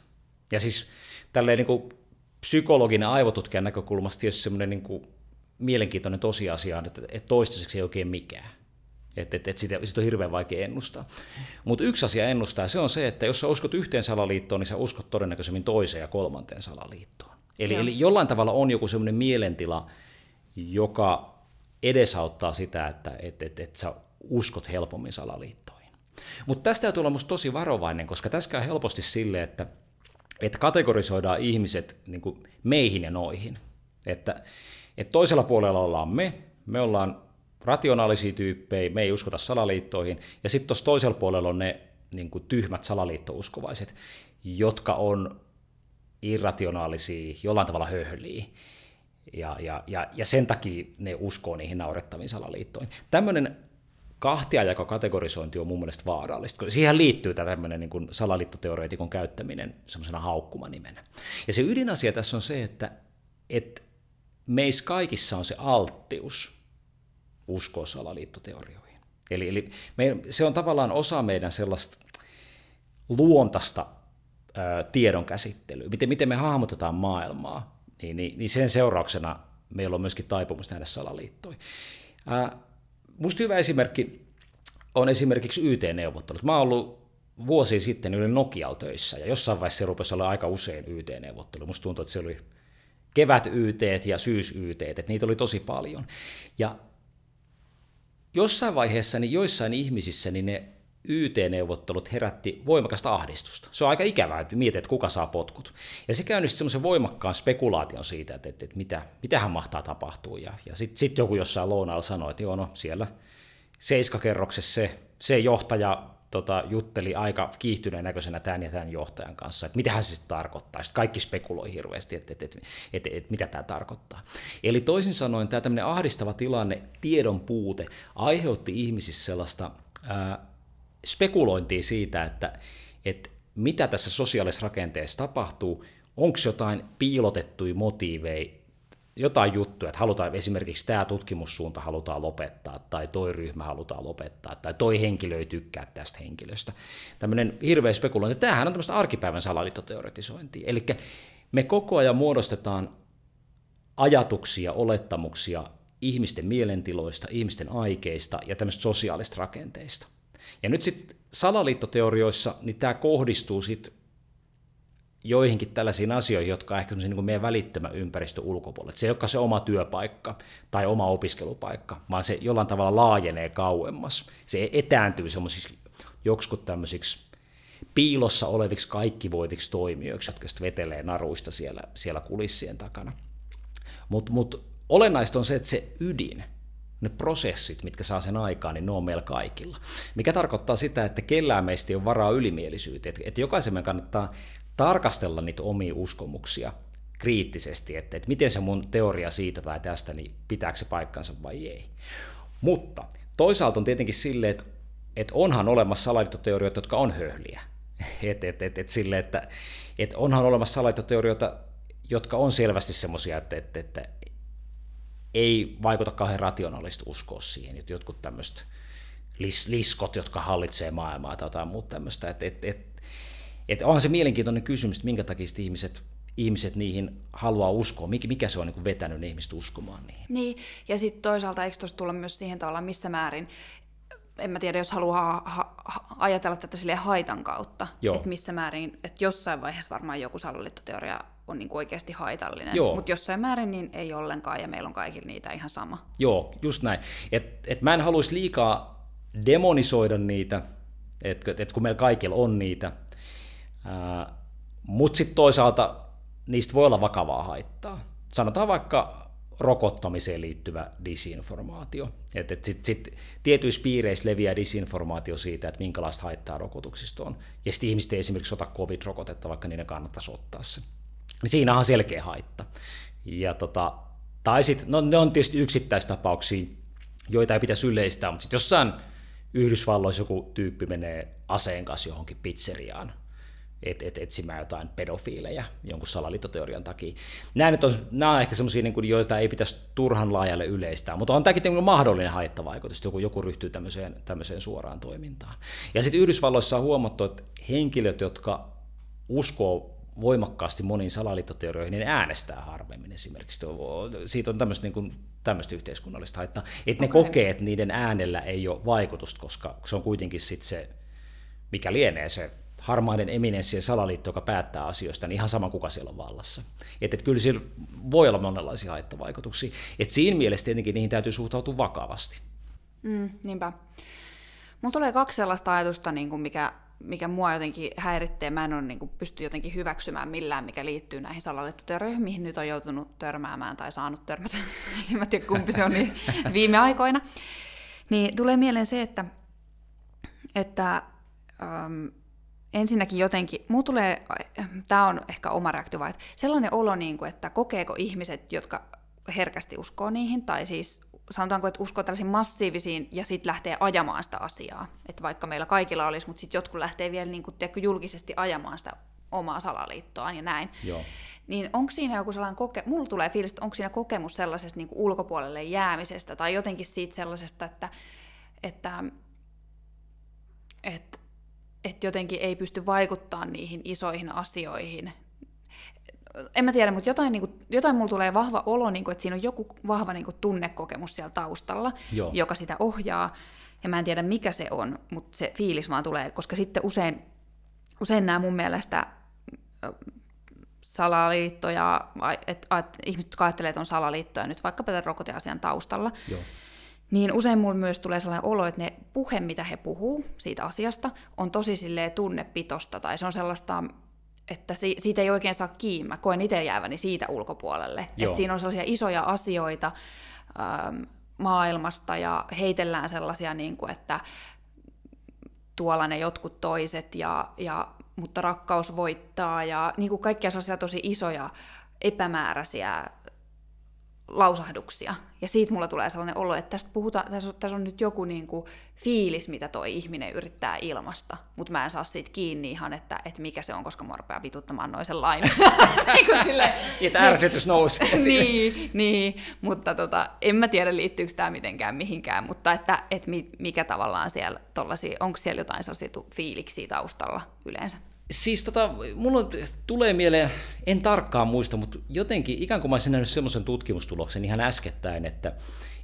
Ja siis tälleen niin kuin psykologinen aivotutkijan näkökulmasta tietysti semmoinen niin kuin mielenkiintoinen tosiasia on, että, että toistaiseksi ei oikein mikään. Että et, et sitä, sitä on hirveän vaikea ennustaa. Mutta yksi asia ennustaa, se on se, että jos sä uskot yhteen salaliittoon, niin sä uskot todennäköisemmin toiseen ja kolmanteen salaliittoon. Eli, eli jollain tavalla on joku semmoinen mielentila, joka edesauttaa sitä, että et, et, et sä uskot helpommin salaliittoihin. Mutta tästä täytyy olla musta tosi varovainen, koska tässä käy helposti sille, että et kategorisoidaan ihmiset niin meihin ja noihin. Että et toisella puolella ollaan me, me ollaan rationaalisia tyyppejä, me ei uskota salaliittoihin, ja sitten tuossa toisella puolella on ne niin kuin tyhmät salaliittouskovaiset, jotka on irrationaalisia, jollain tavalla höhliä. Ja, ja, ja, ja sen takia ne uskoo niihin naurettaviin salaliittoihin. Tämmöinen kahtiajako kategorisointi on mun mielestä vaarallista. Siihen liittyy tämä tämmöinen niin kuin salaliittoteoreetikon käyttäminen semmoisena haukkumanimenä. Ja se ydinasia tässä on se, että, että meissä kaikissa on se alttius uskoa salaliittoteorioihin. Eli, eli me, se on tavallaan osa meidän sellaista luontaista tiedon käsittelyä, miten, miten me hahmotetaan maailmaa niin, niin, niin sen seurauksena meillä on myöskin taipumus nähdä salaliittoja. Ää, musta hyvä esimerkki on esimerkiksi YT-neuvottelut. Mä oon ollut vuosi sitten yli Nokial töissä, ja jossain vaiheessa se rupesi olla aika usein YT-neuvottelu. Musta tuntuu, että se oli kevät YT ja syys YT, että niitä oli tosi paljon. Ja jossain vaiheessa niin joissain ihmisissä niin ne YT-neuvottelut herätti voimakasta ahdistusta. Se on aika ikävää, että mietit, että kuka saa potkut. Ja se käynnisti semmoisen voimakkaan spekulaation siitä, että, että, että mitä, mitähän mahtaa tapahtua. Ja, ja sitten sit joku jossain lounaalla sanoi, että joo, no siellä seiskakerroksessa se, se johtaja tota, jutteli aika kiihtyneen näköisenä tämän ja tämän johtajan kanssa, että mitähän se sitten tarkoittaa. Sitten kaikki spekuloi hirveästi, että, että, että, että, että mitä tämä tarkoittaa. Eli toisin sanoen tämä tämmöinen ahdistava tilanne, tiedon puute, aiheutti ihmisissä sellaista ää, spekulointia siitä, että, että mitä tässä sosiaalisessa rakenteessa tapahtuu, onko jotain piilotettuja motiiveja, jotain juttuja, että halutaan esimerkiksi tämä tutkimussuunta halutaan lopettaa, tai toi ryhmä halutaan lopettaa, tai toi henkilö ei tykkää tästä henkilöstä. Tämmöinen hirveä spekulointi. Tämähän on tämmöistä arkipäivän salaliittoteoretisointia. Eli me koko ajan muodostetaan ajatuksia, olettamuksia ihmisten mielentiloista, ihmisten aikeista ja tämmöistä sosiaalista rakenteista. Ja nyt sitten salaliittoteorioissa niin tämä kohdistuu sitten joihinkin tällaisiin asioihin, jotka ehkä niin kuin meidän välittömä ympäristö ulkopuolella. se ei olekaan se oma työpaikka tai oma opiskelupaikka, vaan se jollain tavalla laajenee kauemmas. Se etääntyy semmoisiksi joksikut tämmöisiksi piilossa oleviksi kaikkivoiviksi toimijoiksi, jotka sitten vetelee naruista siellä, siellä kulissien takana. Mutta mut, olennaista on se, että se ydin, ne prosessit, mitkä saa sen aikaan, niin ne on meillä kaikilla. Mikä tarkoittaa sitä, että kellään meistä ei ole varaa ylimielisyyteen. Että, että jokaisen meidän kannattaa tarkastella niitä omia uskomuksia kriittisesti, että, että miten se mun teoria siitä tai tästä, niin pitääkö se paikkansa vai ei. Mutta toisaalta on tietenkin silleen, että, että onhan olemassa salaliittoteorioita, jotka on höhliä. Et, et, et, et sille, että et onhan olemassa salaliittoteorioita, jotka on selvästi semmoisia, että, että, että ei vaikuta kauhean rationaalisesti uskoa siihen, että jotkut tämmöiset lis- liskot, jotka hallitsee maailmaa tai jotain muuta tämmöistä. Et, et, et, et onhan se mielenkiintoinen kysymys, että minkä takia ihmiset ihmiset niihin haluaa uskoa, mikä se on niin vetänyt ihmiset uskomaan niihin. Niin, ja sitten toisaalta eikö tuossa tulla myös siihen tavallaan missä määrin, en mä tiedä, jos haluaa ha- ha- ajatella tätä sille haitan kautta, että missä määrin, että jossain vaiheessa varmaan joku salaliittoteoria on niin oikeasti haitallinen. Mutta jossain määrin niin ei ollenkaan, ja meillä on kaikilla niitä ihan sama. Joo, just näin. Et, et mä en haluaisi liikaa demonisoida niitä, että et kun meillä kaikilla on niitä. Mutta sitten toisaalta niistä voi olla vakavaa haittaa. Sanotaan vaikka rokottamiseen liittyvä disinformaatio. Et, et sit, sit tietyissä piireissä leviää disinformaatio siitä, että minkälaista haittaa rokotuksista on. Ja sitten ihmiset ei esimerkiksi ota covid-rokotetta, vaikka niiden kannattaisi ottaa se niin siinä on selkeä haitta. Ja tota, tai sitten, no ne on tietysti yksittäistapauksia, joita ei pitäisi yleistää, mutta sitten jossain Yhdysvalloissa joku tyyppi menee aseen kanssa johonkin pizzeriaan, et, et, etsimään jotain pedofiileja jonkun salaliittoteorian takia. Nämä, nyt on, nämä on ehkä semmoisia, niin kuin, joita ei pitäisi turhan laajalle yleistää, mutta on tämäkin niin mahdollinen haittavaikutus, että joku, joku ryhtyy tämmöiseen, tämmöiseen suoraan toimintaan. Ja sitten Yhdysvalloissa on huomattu, että henkilöt, jotka uskoo voimakkaasti moniin salaliittoteorioihin, niin äänestää harvemmin esimerkiksi. Siitä on tämmöistä, niin kuin, tämmöistä yhteiskunnallista haittaa, että okay. ne kokee, että niiden äänellä ei ole vaikutusta, koska se on kuitenkin sitten se, mikä lienee se harmaiden eminenssien salaliitto, joka päättää asioista, niin ihan sama kuka siellä on vallassa. Että et kyllä siellä voi olla monenlaisia haittavaikutuksia. Että siinä mielessä tietenkin niihin täytyy suhtautua vakavasti. Mm, niinpä. Mulla tulee kaksi sellaista ajatusta, niin kuin mikä mikä mua jotenkin häiritsee, mä en ole niin kuin, pysty jotenkin hyväksymään millään, mikä liittyy näihin salaliittoteorioihin, nyt on joutunut törmäämään tai saanut törmätä, en mä tiedä kumpi se on niin viime aikoina, niin tulee mieleen se, että, että um, ensinnäkin jotenkin, muu tulee, tämä on ehkä oma reaktio, vaan, että sellainen olo, niin kuin, että kokeeko ihmiset, jotka herkästi uskoo niihin, tai siis sanotaanko, että uskoo tällaisiin massiivisiin ja sitten lähtee ajamaan sitä asiaa. Että vaikka meillä kaikilla olisi, mutta sitten jotkut lähtee vielä niin kuin, tiedätkö, julkisesti ajamaan sitä omaa salaliittoaan ja näin. Joo. Niin onko siinä joku sellainen kokemus, mulla tulee fiilis, että onko siinä kokemus sellaisesta niin kuin ulkopuolelle jäämisestä tai jotenkin siitä sellaisesta, että, että, että, että jotenkin ei pysty vaikuttamaan niihin isoihin asioihin en mä tiedä, mutta jotain, niin kuin, jotain mulla tulee vahva olo, niin kuin, että siinä on joku vahva niin kuin, tunnekokemus siellä taustalla, Joo. joka sitä ohjaa. Ja mä en tiedä, mikä se on, mutta se fiilis vaan tulee, koska sitten usein, usein nämä mun mielestä salaliittoja, että et, ihmiset, jotka ajattelee, että on salaliittoja nyt vaikkapa tämän rokoteasian taustalla, Joo. niin usein mulla myös tulee sellainen olo, että ne puhe, mitä he puhuu siitä asiasta, on tosi silleen tunnepitosta, tai se on sellaista että si- siitä ei oikein saa kiinni. Mä koen itse jääväni siitä ulkopuolelle. että Et siinä on sellaisia isoja asioita ähm, maailmasta ja heitellään sellaisia, niin kuin, että tuolla ne jotkut toiset, ja, ja, mutta rakkaus voittaa ja niin kuin kaikkia sellaisia tosi isoja epämääräisiä lausahduksia. Ja siitä mulla tulee sellainen olo, että tästä puhutaan tässä, on, tässä on nyt joku niin kuin fiilis, mitä toi ihminen yrittää ilmasta, mutta mä en saa siitä kiinni ihan, että, että mikä se on, koska mä rupeaa vituttamaan sen lain. Niin ja tämä ärsytys niin- nousee. niin, niin, mutta tota, en mä tiedä, liittyykö tämä mitenkään mihinkään, mutta että, että mikä tavallaan siellä, onko siellä jotain sellaisia fiiliksiä taustalla yleensä. Siis tota, mulla tulee mieleen, en tarkkaan muista, mutta jotenkin ikään kuin mä olisin nähnyt semmoisen tutkimustuloksen ihan äskettäin, että,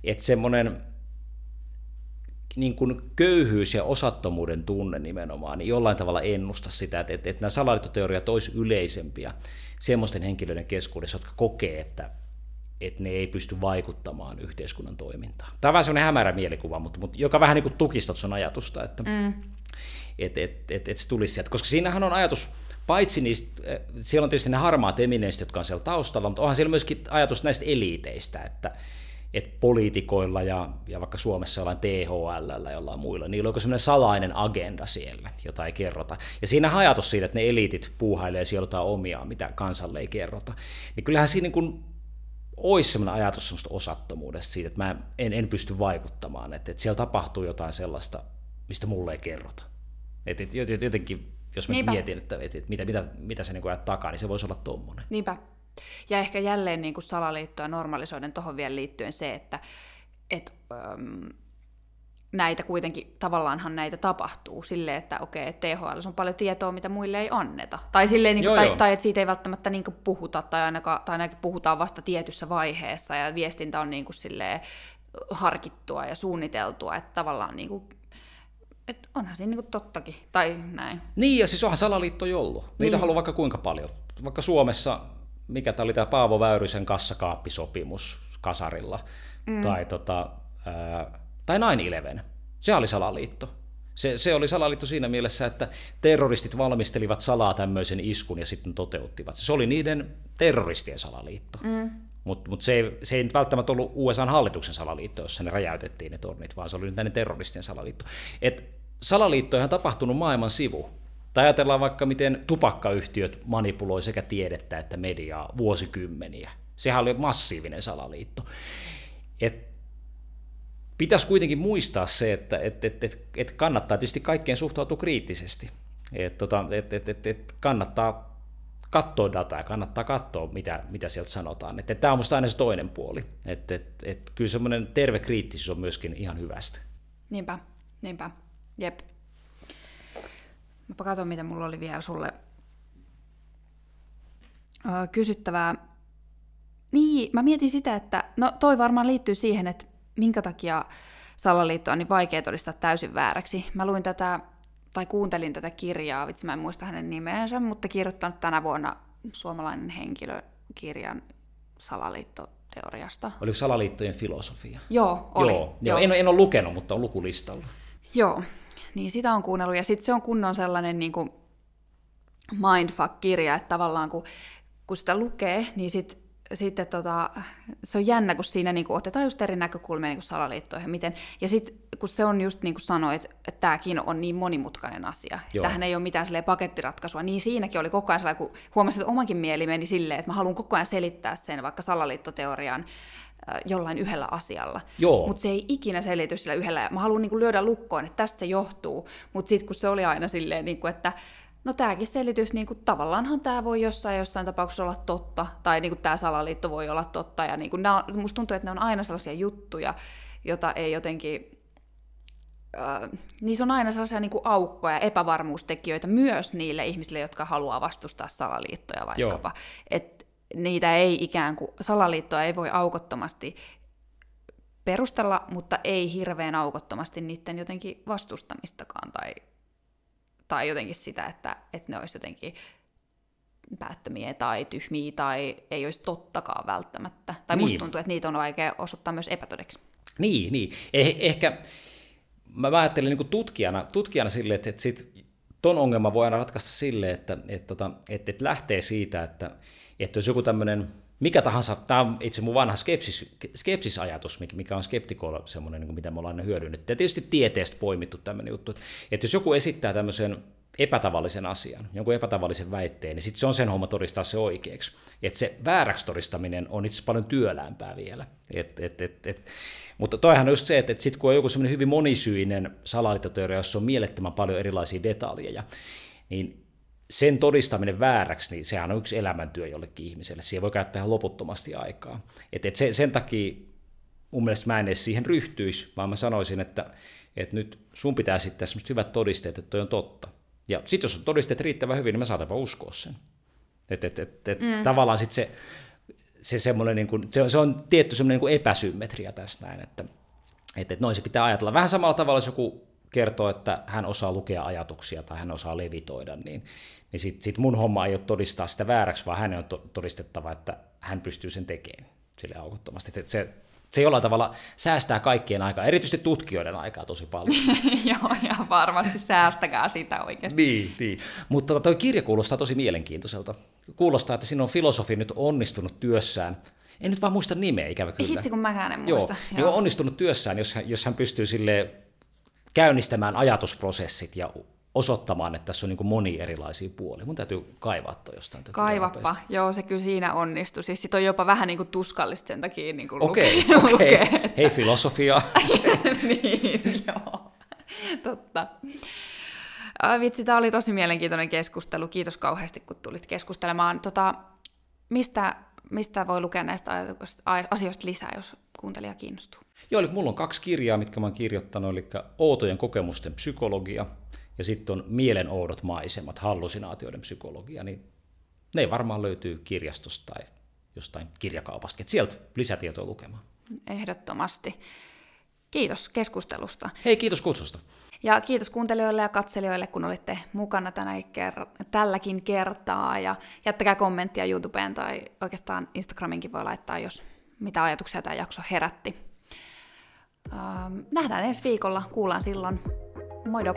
että semmoinen niin kuin köyhyys ja osattomuuden tunne nimenomaan, niin jollain tavalla ennusta sitä, että, että, että nämä salaliittoteoriat olisi yleisempiä semmoisten henkilöiden keskuudessa, jotka kokee, että, että ne ei pysty vaikuttamaan yhteiskunnan toimintaan. Tämä on vähän semmoinen hämärä mielikuva, mutta, mutta joka vähän niin kuin tukistat sun ajatusta, että, mm että et, et, et se tulisi sieltä. Koska siinähän on ajatus, paitsi niistä, eh, siellä on tietysti ne harmaat emineistit, jotka on siellä taustalla, mutta onhan siellä myöskin ajatus näistä eliiteistä, että et poliitikoilla ja, ja vaikka Suomessa ollaan THL jollain muilla, niillä on sellainen salainen agenda siellä, jota ei kerrota. Ja siinä ajatus siitä, että ne eliitit puuhailee siellä jotain omia, mitä kansalle ei kerrota. Niin kyllähän siinä niin olisi sellainen ajatus sellaista osattomuudesta siitä, että mä en, en pysty vaikuttamaan, että, että siellä tapahtuu jotain sellaista, mistä mulle ei kerrota. Et, et, jotenkin, jos mä Niipä. mietin, että et, et, mitä, mitä, mitä se niin ajat takaa, niin se voisi olla tuommoinen. Niinpä. Ja ehkä jälleen niin kuin salaliittoa normalisoiden tuohon vielä liittyen se, että et, um, näitä kuitenkin, tavallaanhan näitä tapahtuu sille, että okei, okay, THL on paljon tietoa, mitä muille ei anneta. Tai, silleen, niin kuin, joo, tai, joo. tai että siitä ei välttämättä niin puhuta, tai, ainakaan, tai ainakin puhutaan vasta tietyssä vaiheessa, ja viestintä on niin kuin silleen harkittua ja suunniteltua, että tavallaan niin kuin et onhan siinä niinku tottakin, tai näin. Niin, ja siis onhan salaliittoja ollut. Niitä niin. haluaa vaikka kuinka paljon. Vaikka Suomessa, mikä tämä oli tämä Paavo Väyrysen kassakaappisopimus kasarilla, mm. tai, tota, ää, tai Nine Eleven. Se oli salaliitto. Se, se oli salaliitto siinä mielessä, että terroristit valmistelivat salaa tämmöisen iskun ja sitten toteuttivat. Se oli niiden terroristien salaliitto. Mm. Mutta mut se, se ei nyt välttämättä ollut usa hallituksen salaliitto, jossa ne räjäytettiin ne tornit, vaan se oli nyt näiden terroristien salaliitto. Et salaliittoihan tapahtunut maailman sivu. Tai ajatellaan vaikka, miten tupakkayhtiöt manipuloi sekä tiedettä että mediaa vuosikymmeniä. Sehän oli massiivinen salaliitto. Et pitäisi kuitenkin muistaa se, että et, et, et, et kannattaa tietysti kaikkeen suhtautua kriittisesti. Et, tota, et, et, et, et kannattaa katsoa dataa, kannattaa katsoa, mitä, mitä sieltä sanotaan. Et, et Tämä on minusta aina se toinen puoli. Et, et, et, kyllä semmoinen terve kriittisyys on myöskin ihan hyvästä. Niinpä, niinpä. Jep. Mä katson, mitä mulla oli vielä sulle öö, kysyttävää. Niin, mä mietin sitä, että no toi varmaan liittyy siihen, että minkä takia salaliitto on niin vaikea todistaa täysin vääräksi. Mä luin tätä, tai kuuntelin tätä kirjaa, vitsi mä en muista hänen nimeensä, mutta kirjoittanut tänä vuonna suomalainen henkilö kirjan salaliitto teoriasta. Oliko salaliittojen filosofia? Joo, oli. Joo, joo. En, en ole lukenut, mutta on lukulistalla. Joo, niin sitä on kuunnellut, ja sitten se on kunnon sellainen niin kuin mindfuck-kirja, että tavallaan kun, kun sitä lukee, niin sit sitten tota, se on jännä, kun siinä kuin niinku otetaan just eri näkökulmia niinku salaliittoihin. Miten, ja sitten kun se on just niin kuin sanoit, että tämäkin on niin monimutkainen asia, Joo. tähän ei ole mitään pakettiratkaisua, niin siinäkin oli koko ajan sellainen, kun huomasin, että omakin mieli meni silleen, että mä haluan koko ajan selittää sen vaikka salaliittoteorian jollain yhdellä asialla. Mutta se ei ikinä selity sillä yhdellä. Mä haluan niinku lyödä lukkoon, että tästä se johtuu. Mutta sitten kun se oli aina silleen, niinku, että no tämäkin selitys, niinku, tavallaanhan tämä voi jossain jossain tapauksessa olla totta, tai niinku, tämä salaliitto voi olla totta. Ja niinku, nää on, musta tuntuu, että ne on aina sellaisia juttuja, jota ei jotenkin Öö, niissä on aina sellaisia niin kuin aukkoja ja epävarmuustekijöitä myös niille ihmisille, jotka haluaa vastustaa salaliittoja vaikkapa. Et niitä ei ikään kuin, salaliittoa ei voi aukottomasti perustella, mutta ei hirveän aukottomasti niiden jotenkin vastustamistakaan tai, tai jotenkin sitä, että, että ne olisi jotenkin päättömiä tai tyhmiä tai ei olisi tottakaan välttämättä. Tai niin. musta tuntuu, että niitä on vaikea osoittaa myös epätodeksi. Niin, niin. Eh- ehkä mä ajattelin niin tutkijana, tutkijana sille, että, että sit ton ongelma voi aina ratkaista sille, että, että, että, tota, että lähtee siitä, että, että jos joku tämmöinen, mikä tahansa, tämä on itse mun vanha skepsis, skepsisajatus, mikä on skeptikolla semmoinen, niin mitä me ollaan aina hyödynnetty. Ja tietysti tieteestä poimittu tämmöinen juttu, että, että jos joku esittää tämmöisen epätavallisen asian, jonkun epätavallisen väitteen, niin sitten se on sen homma todistaa se oikeaksi. Että se vääräksi todistaminen on itse paljon työlämpää vielä. Et, et, et, et. Mutta toihan on just se, että et sitten kun on joku semmoinen hyvin monisyinen salaliittoteoria, jossa on mielettömän paljon erilaisia detaljeja, niin sen todistaminen vääräksi, niin sehän on yksi elämäntyö jollekin ihmiselle. Siihen voi käyttää ihan loputtomasti aikaa. Et, et sen, sen takia mun mielestä mä en edes siihen ryhtyisi, vaan mä sanoisin, että et nyt sun pitää sitten semmoista hyvät todisteet, että toi on totta. Ja sitten jos on todisteet riittävän hyvin, niin mä saatan vaan uskoa sen. Et, et, et, et mm. Tavallaan sitten se, se, semmoinen niin kuin, se, se on tietty semmoinen niin kuin epäsymmetria tässä näin, että et, et noin se pitää ajatella. Vähän samalla tavalla, jos joku kertoo, että hän osaa lukea ajatuksia tai hän osaa levitoida, niin, niin sitten sit mun homma ei ole todistaa sitä vääräksi, vaan hänen on to, todistettava, että hän pystyy sen tekemään sille aukottomasti. Että se, se jollain tavalla säästää kaikkien aikaa, erityisesti tutkijoiden aikaa tosi paljon. Joo, ja varmasti säästäkää sitä oikeasti. niin, niin, mutta tuo tota, kirja kuulostaa tosi mielenkiintoiselta. Kuulostaa, että sinun on filosofi nyt onnistunut työssään en nyt vaan muista nimeä, ikävä kyllä. Hitsi, kun mäkään en muista. Joo, Joo. Niin on onnistunut työssään, jos hän, jos hän pystyy sille käynnistämään ajatusprosessit ja osoittamaan, että tässä on niin moni erilaisia puolia. Mun täytyy kaivaa toi jostain. Kaivappa, joo se kyllä siinä onnistui. Siis sit on jopa vähän niin kuin tuskallista sen takia niin kuin okay, lukee. Okay. lukee että... Hei filosofia. niin, joo. Totta. Vitsi, tämä oli tosi mielenkiintoinen keskustelu. Kiitos kauheasti, kun tulit keskustelemaan. Tota, mistä, mistä voi lukea näistä asioista lisää, jos kuuntelija kiinnostuu? Joo, eli mulla on kaksi kirjaa, mitkä mä oon kirjoittanut, eli Outojen kokemusten psykologia ja sitten on Mielen oudot maisemat, hallusinaatioiden psykologia, niin ne varmaan löytyy kirjastosta tai jostain kirjakaupasta, että sieltä lisätietoa lukemaan. Ehdottomasti. Kiitos keskustelusta. Hei, kiitos kutsusta. Ja kiitos kuuntelijoille ja katselijoille, kun olitte mukana tänä ker- tälläkin kertaa. Ja jättäkää kommenttia YouTubeen tai oikeastaan Instagraminkin voi laittaa, jos mitä ajatuksia tämä jakso herätti. Ähm, nähdään ensi viikolla, kuullaan silloin. Moido!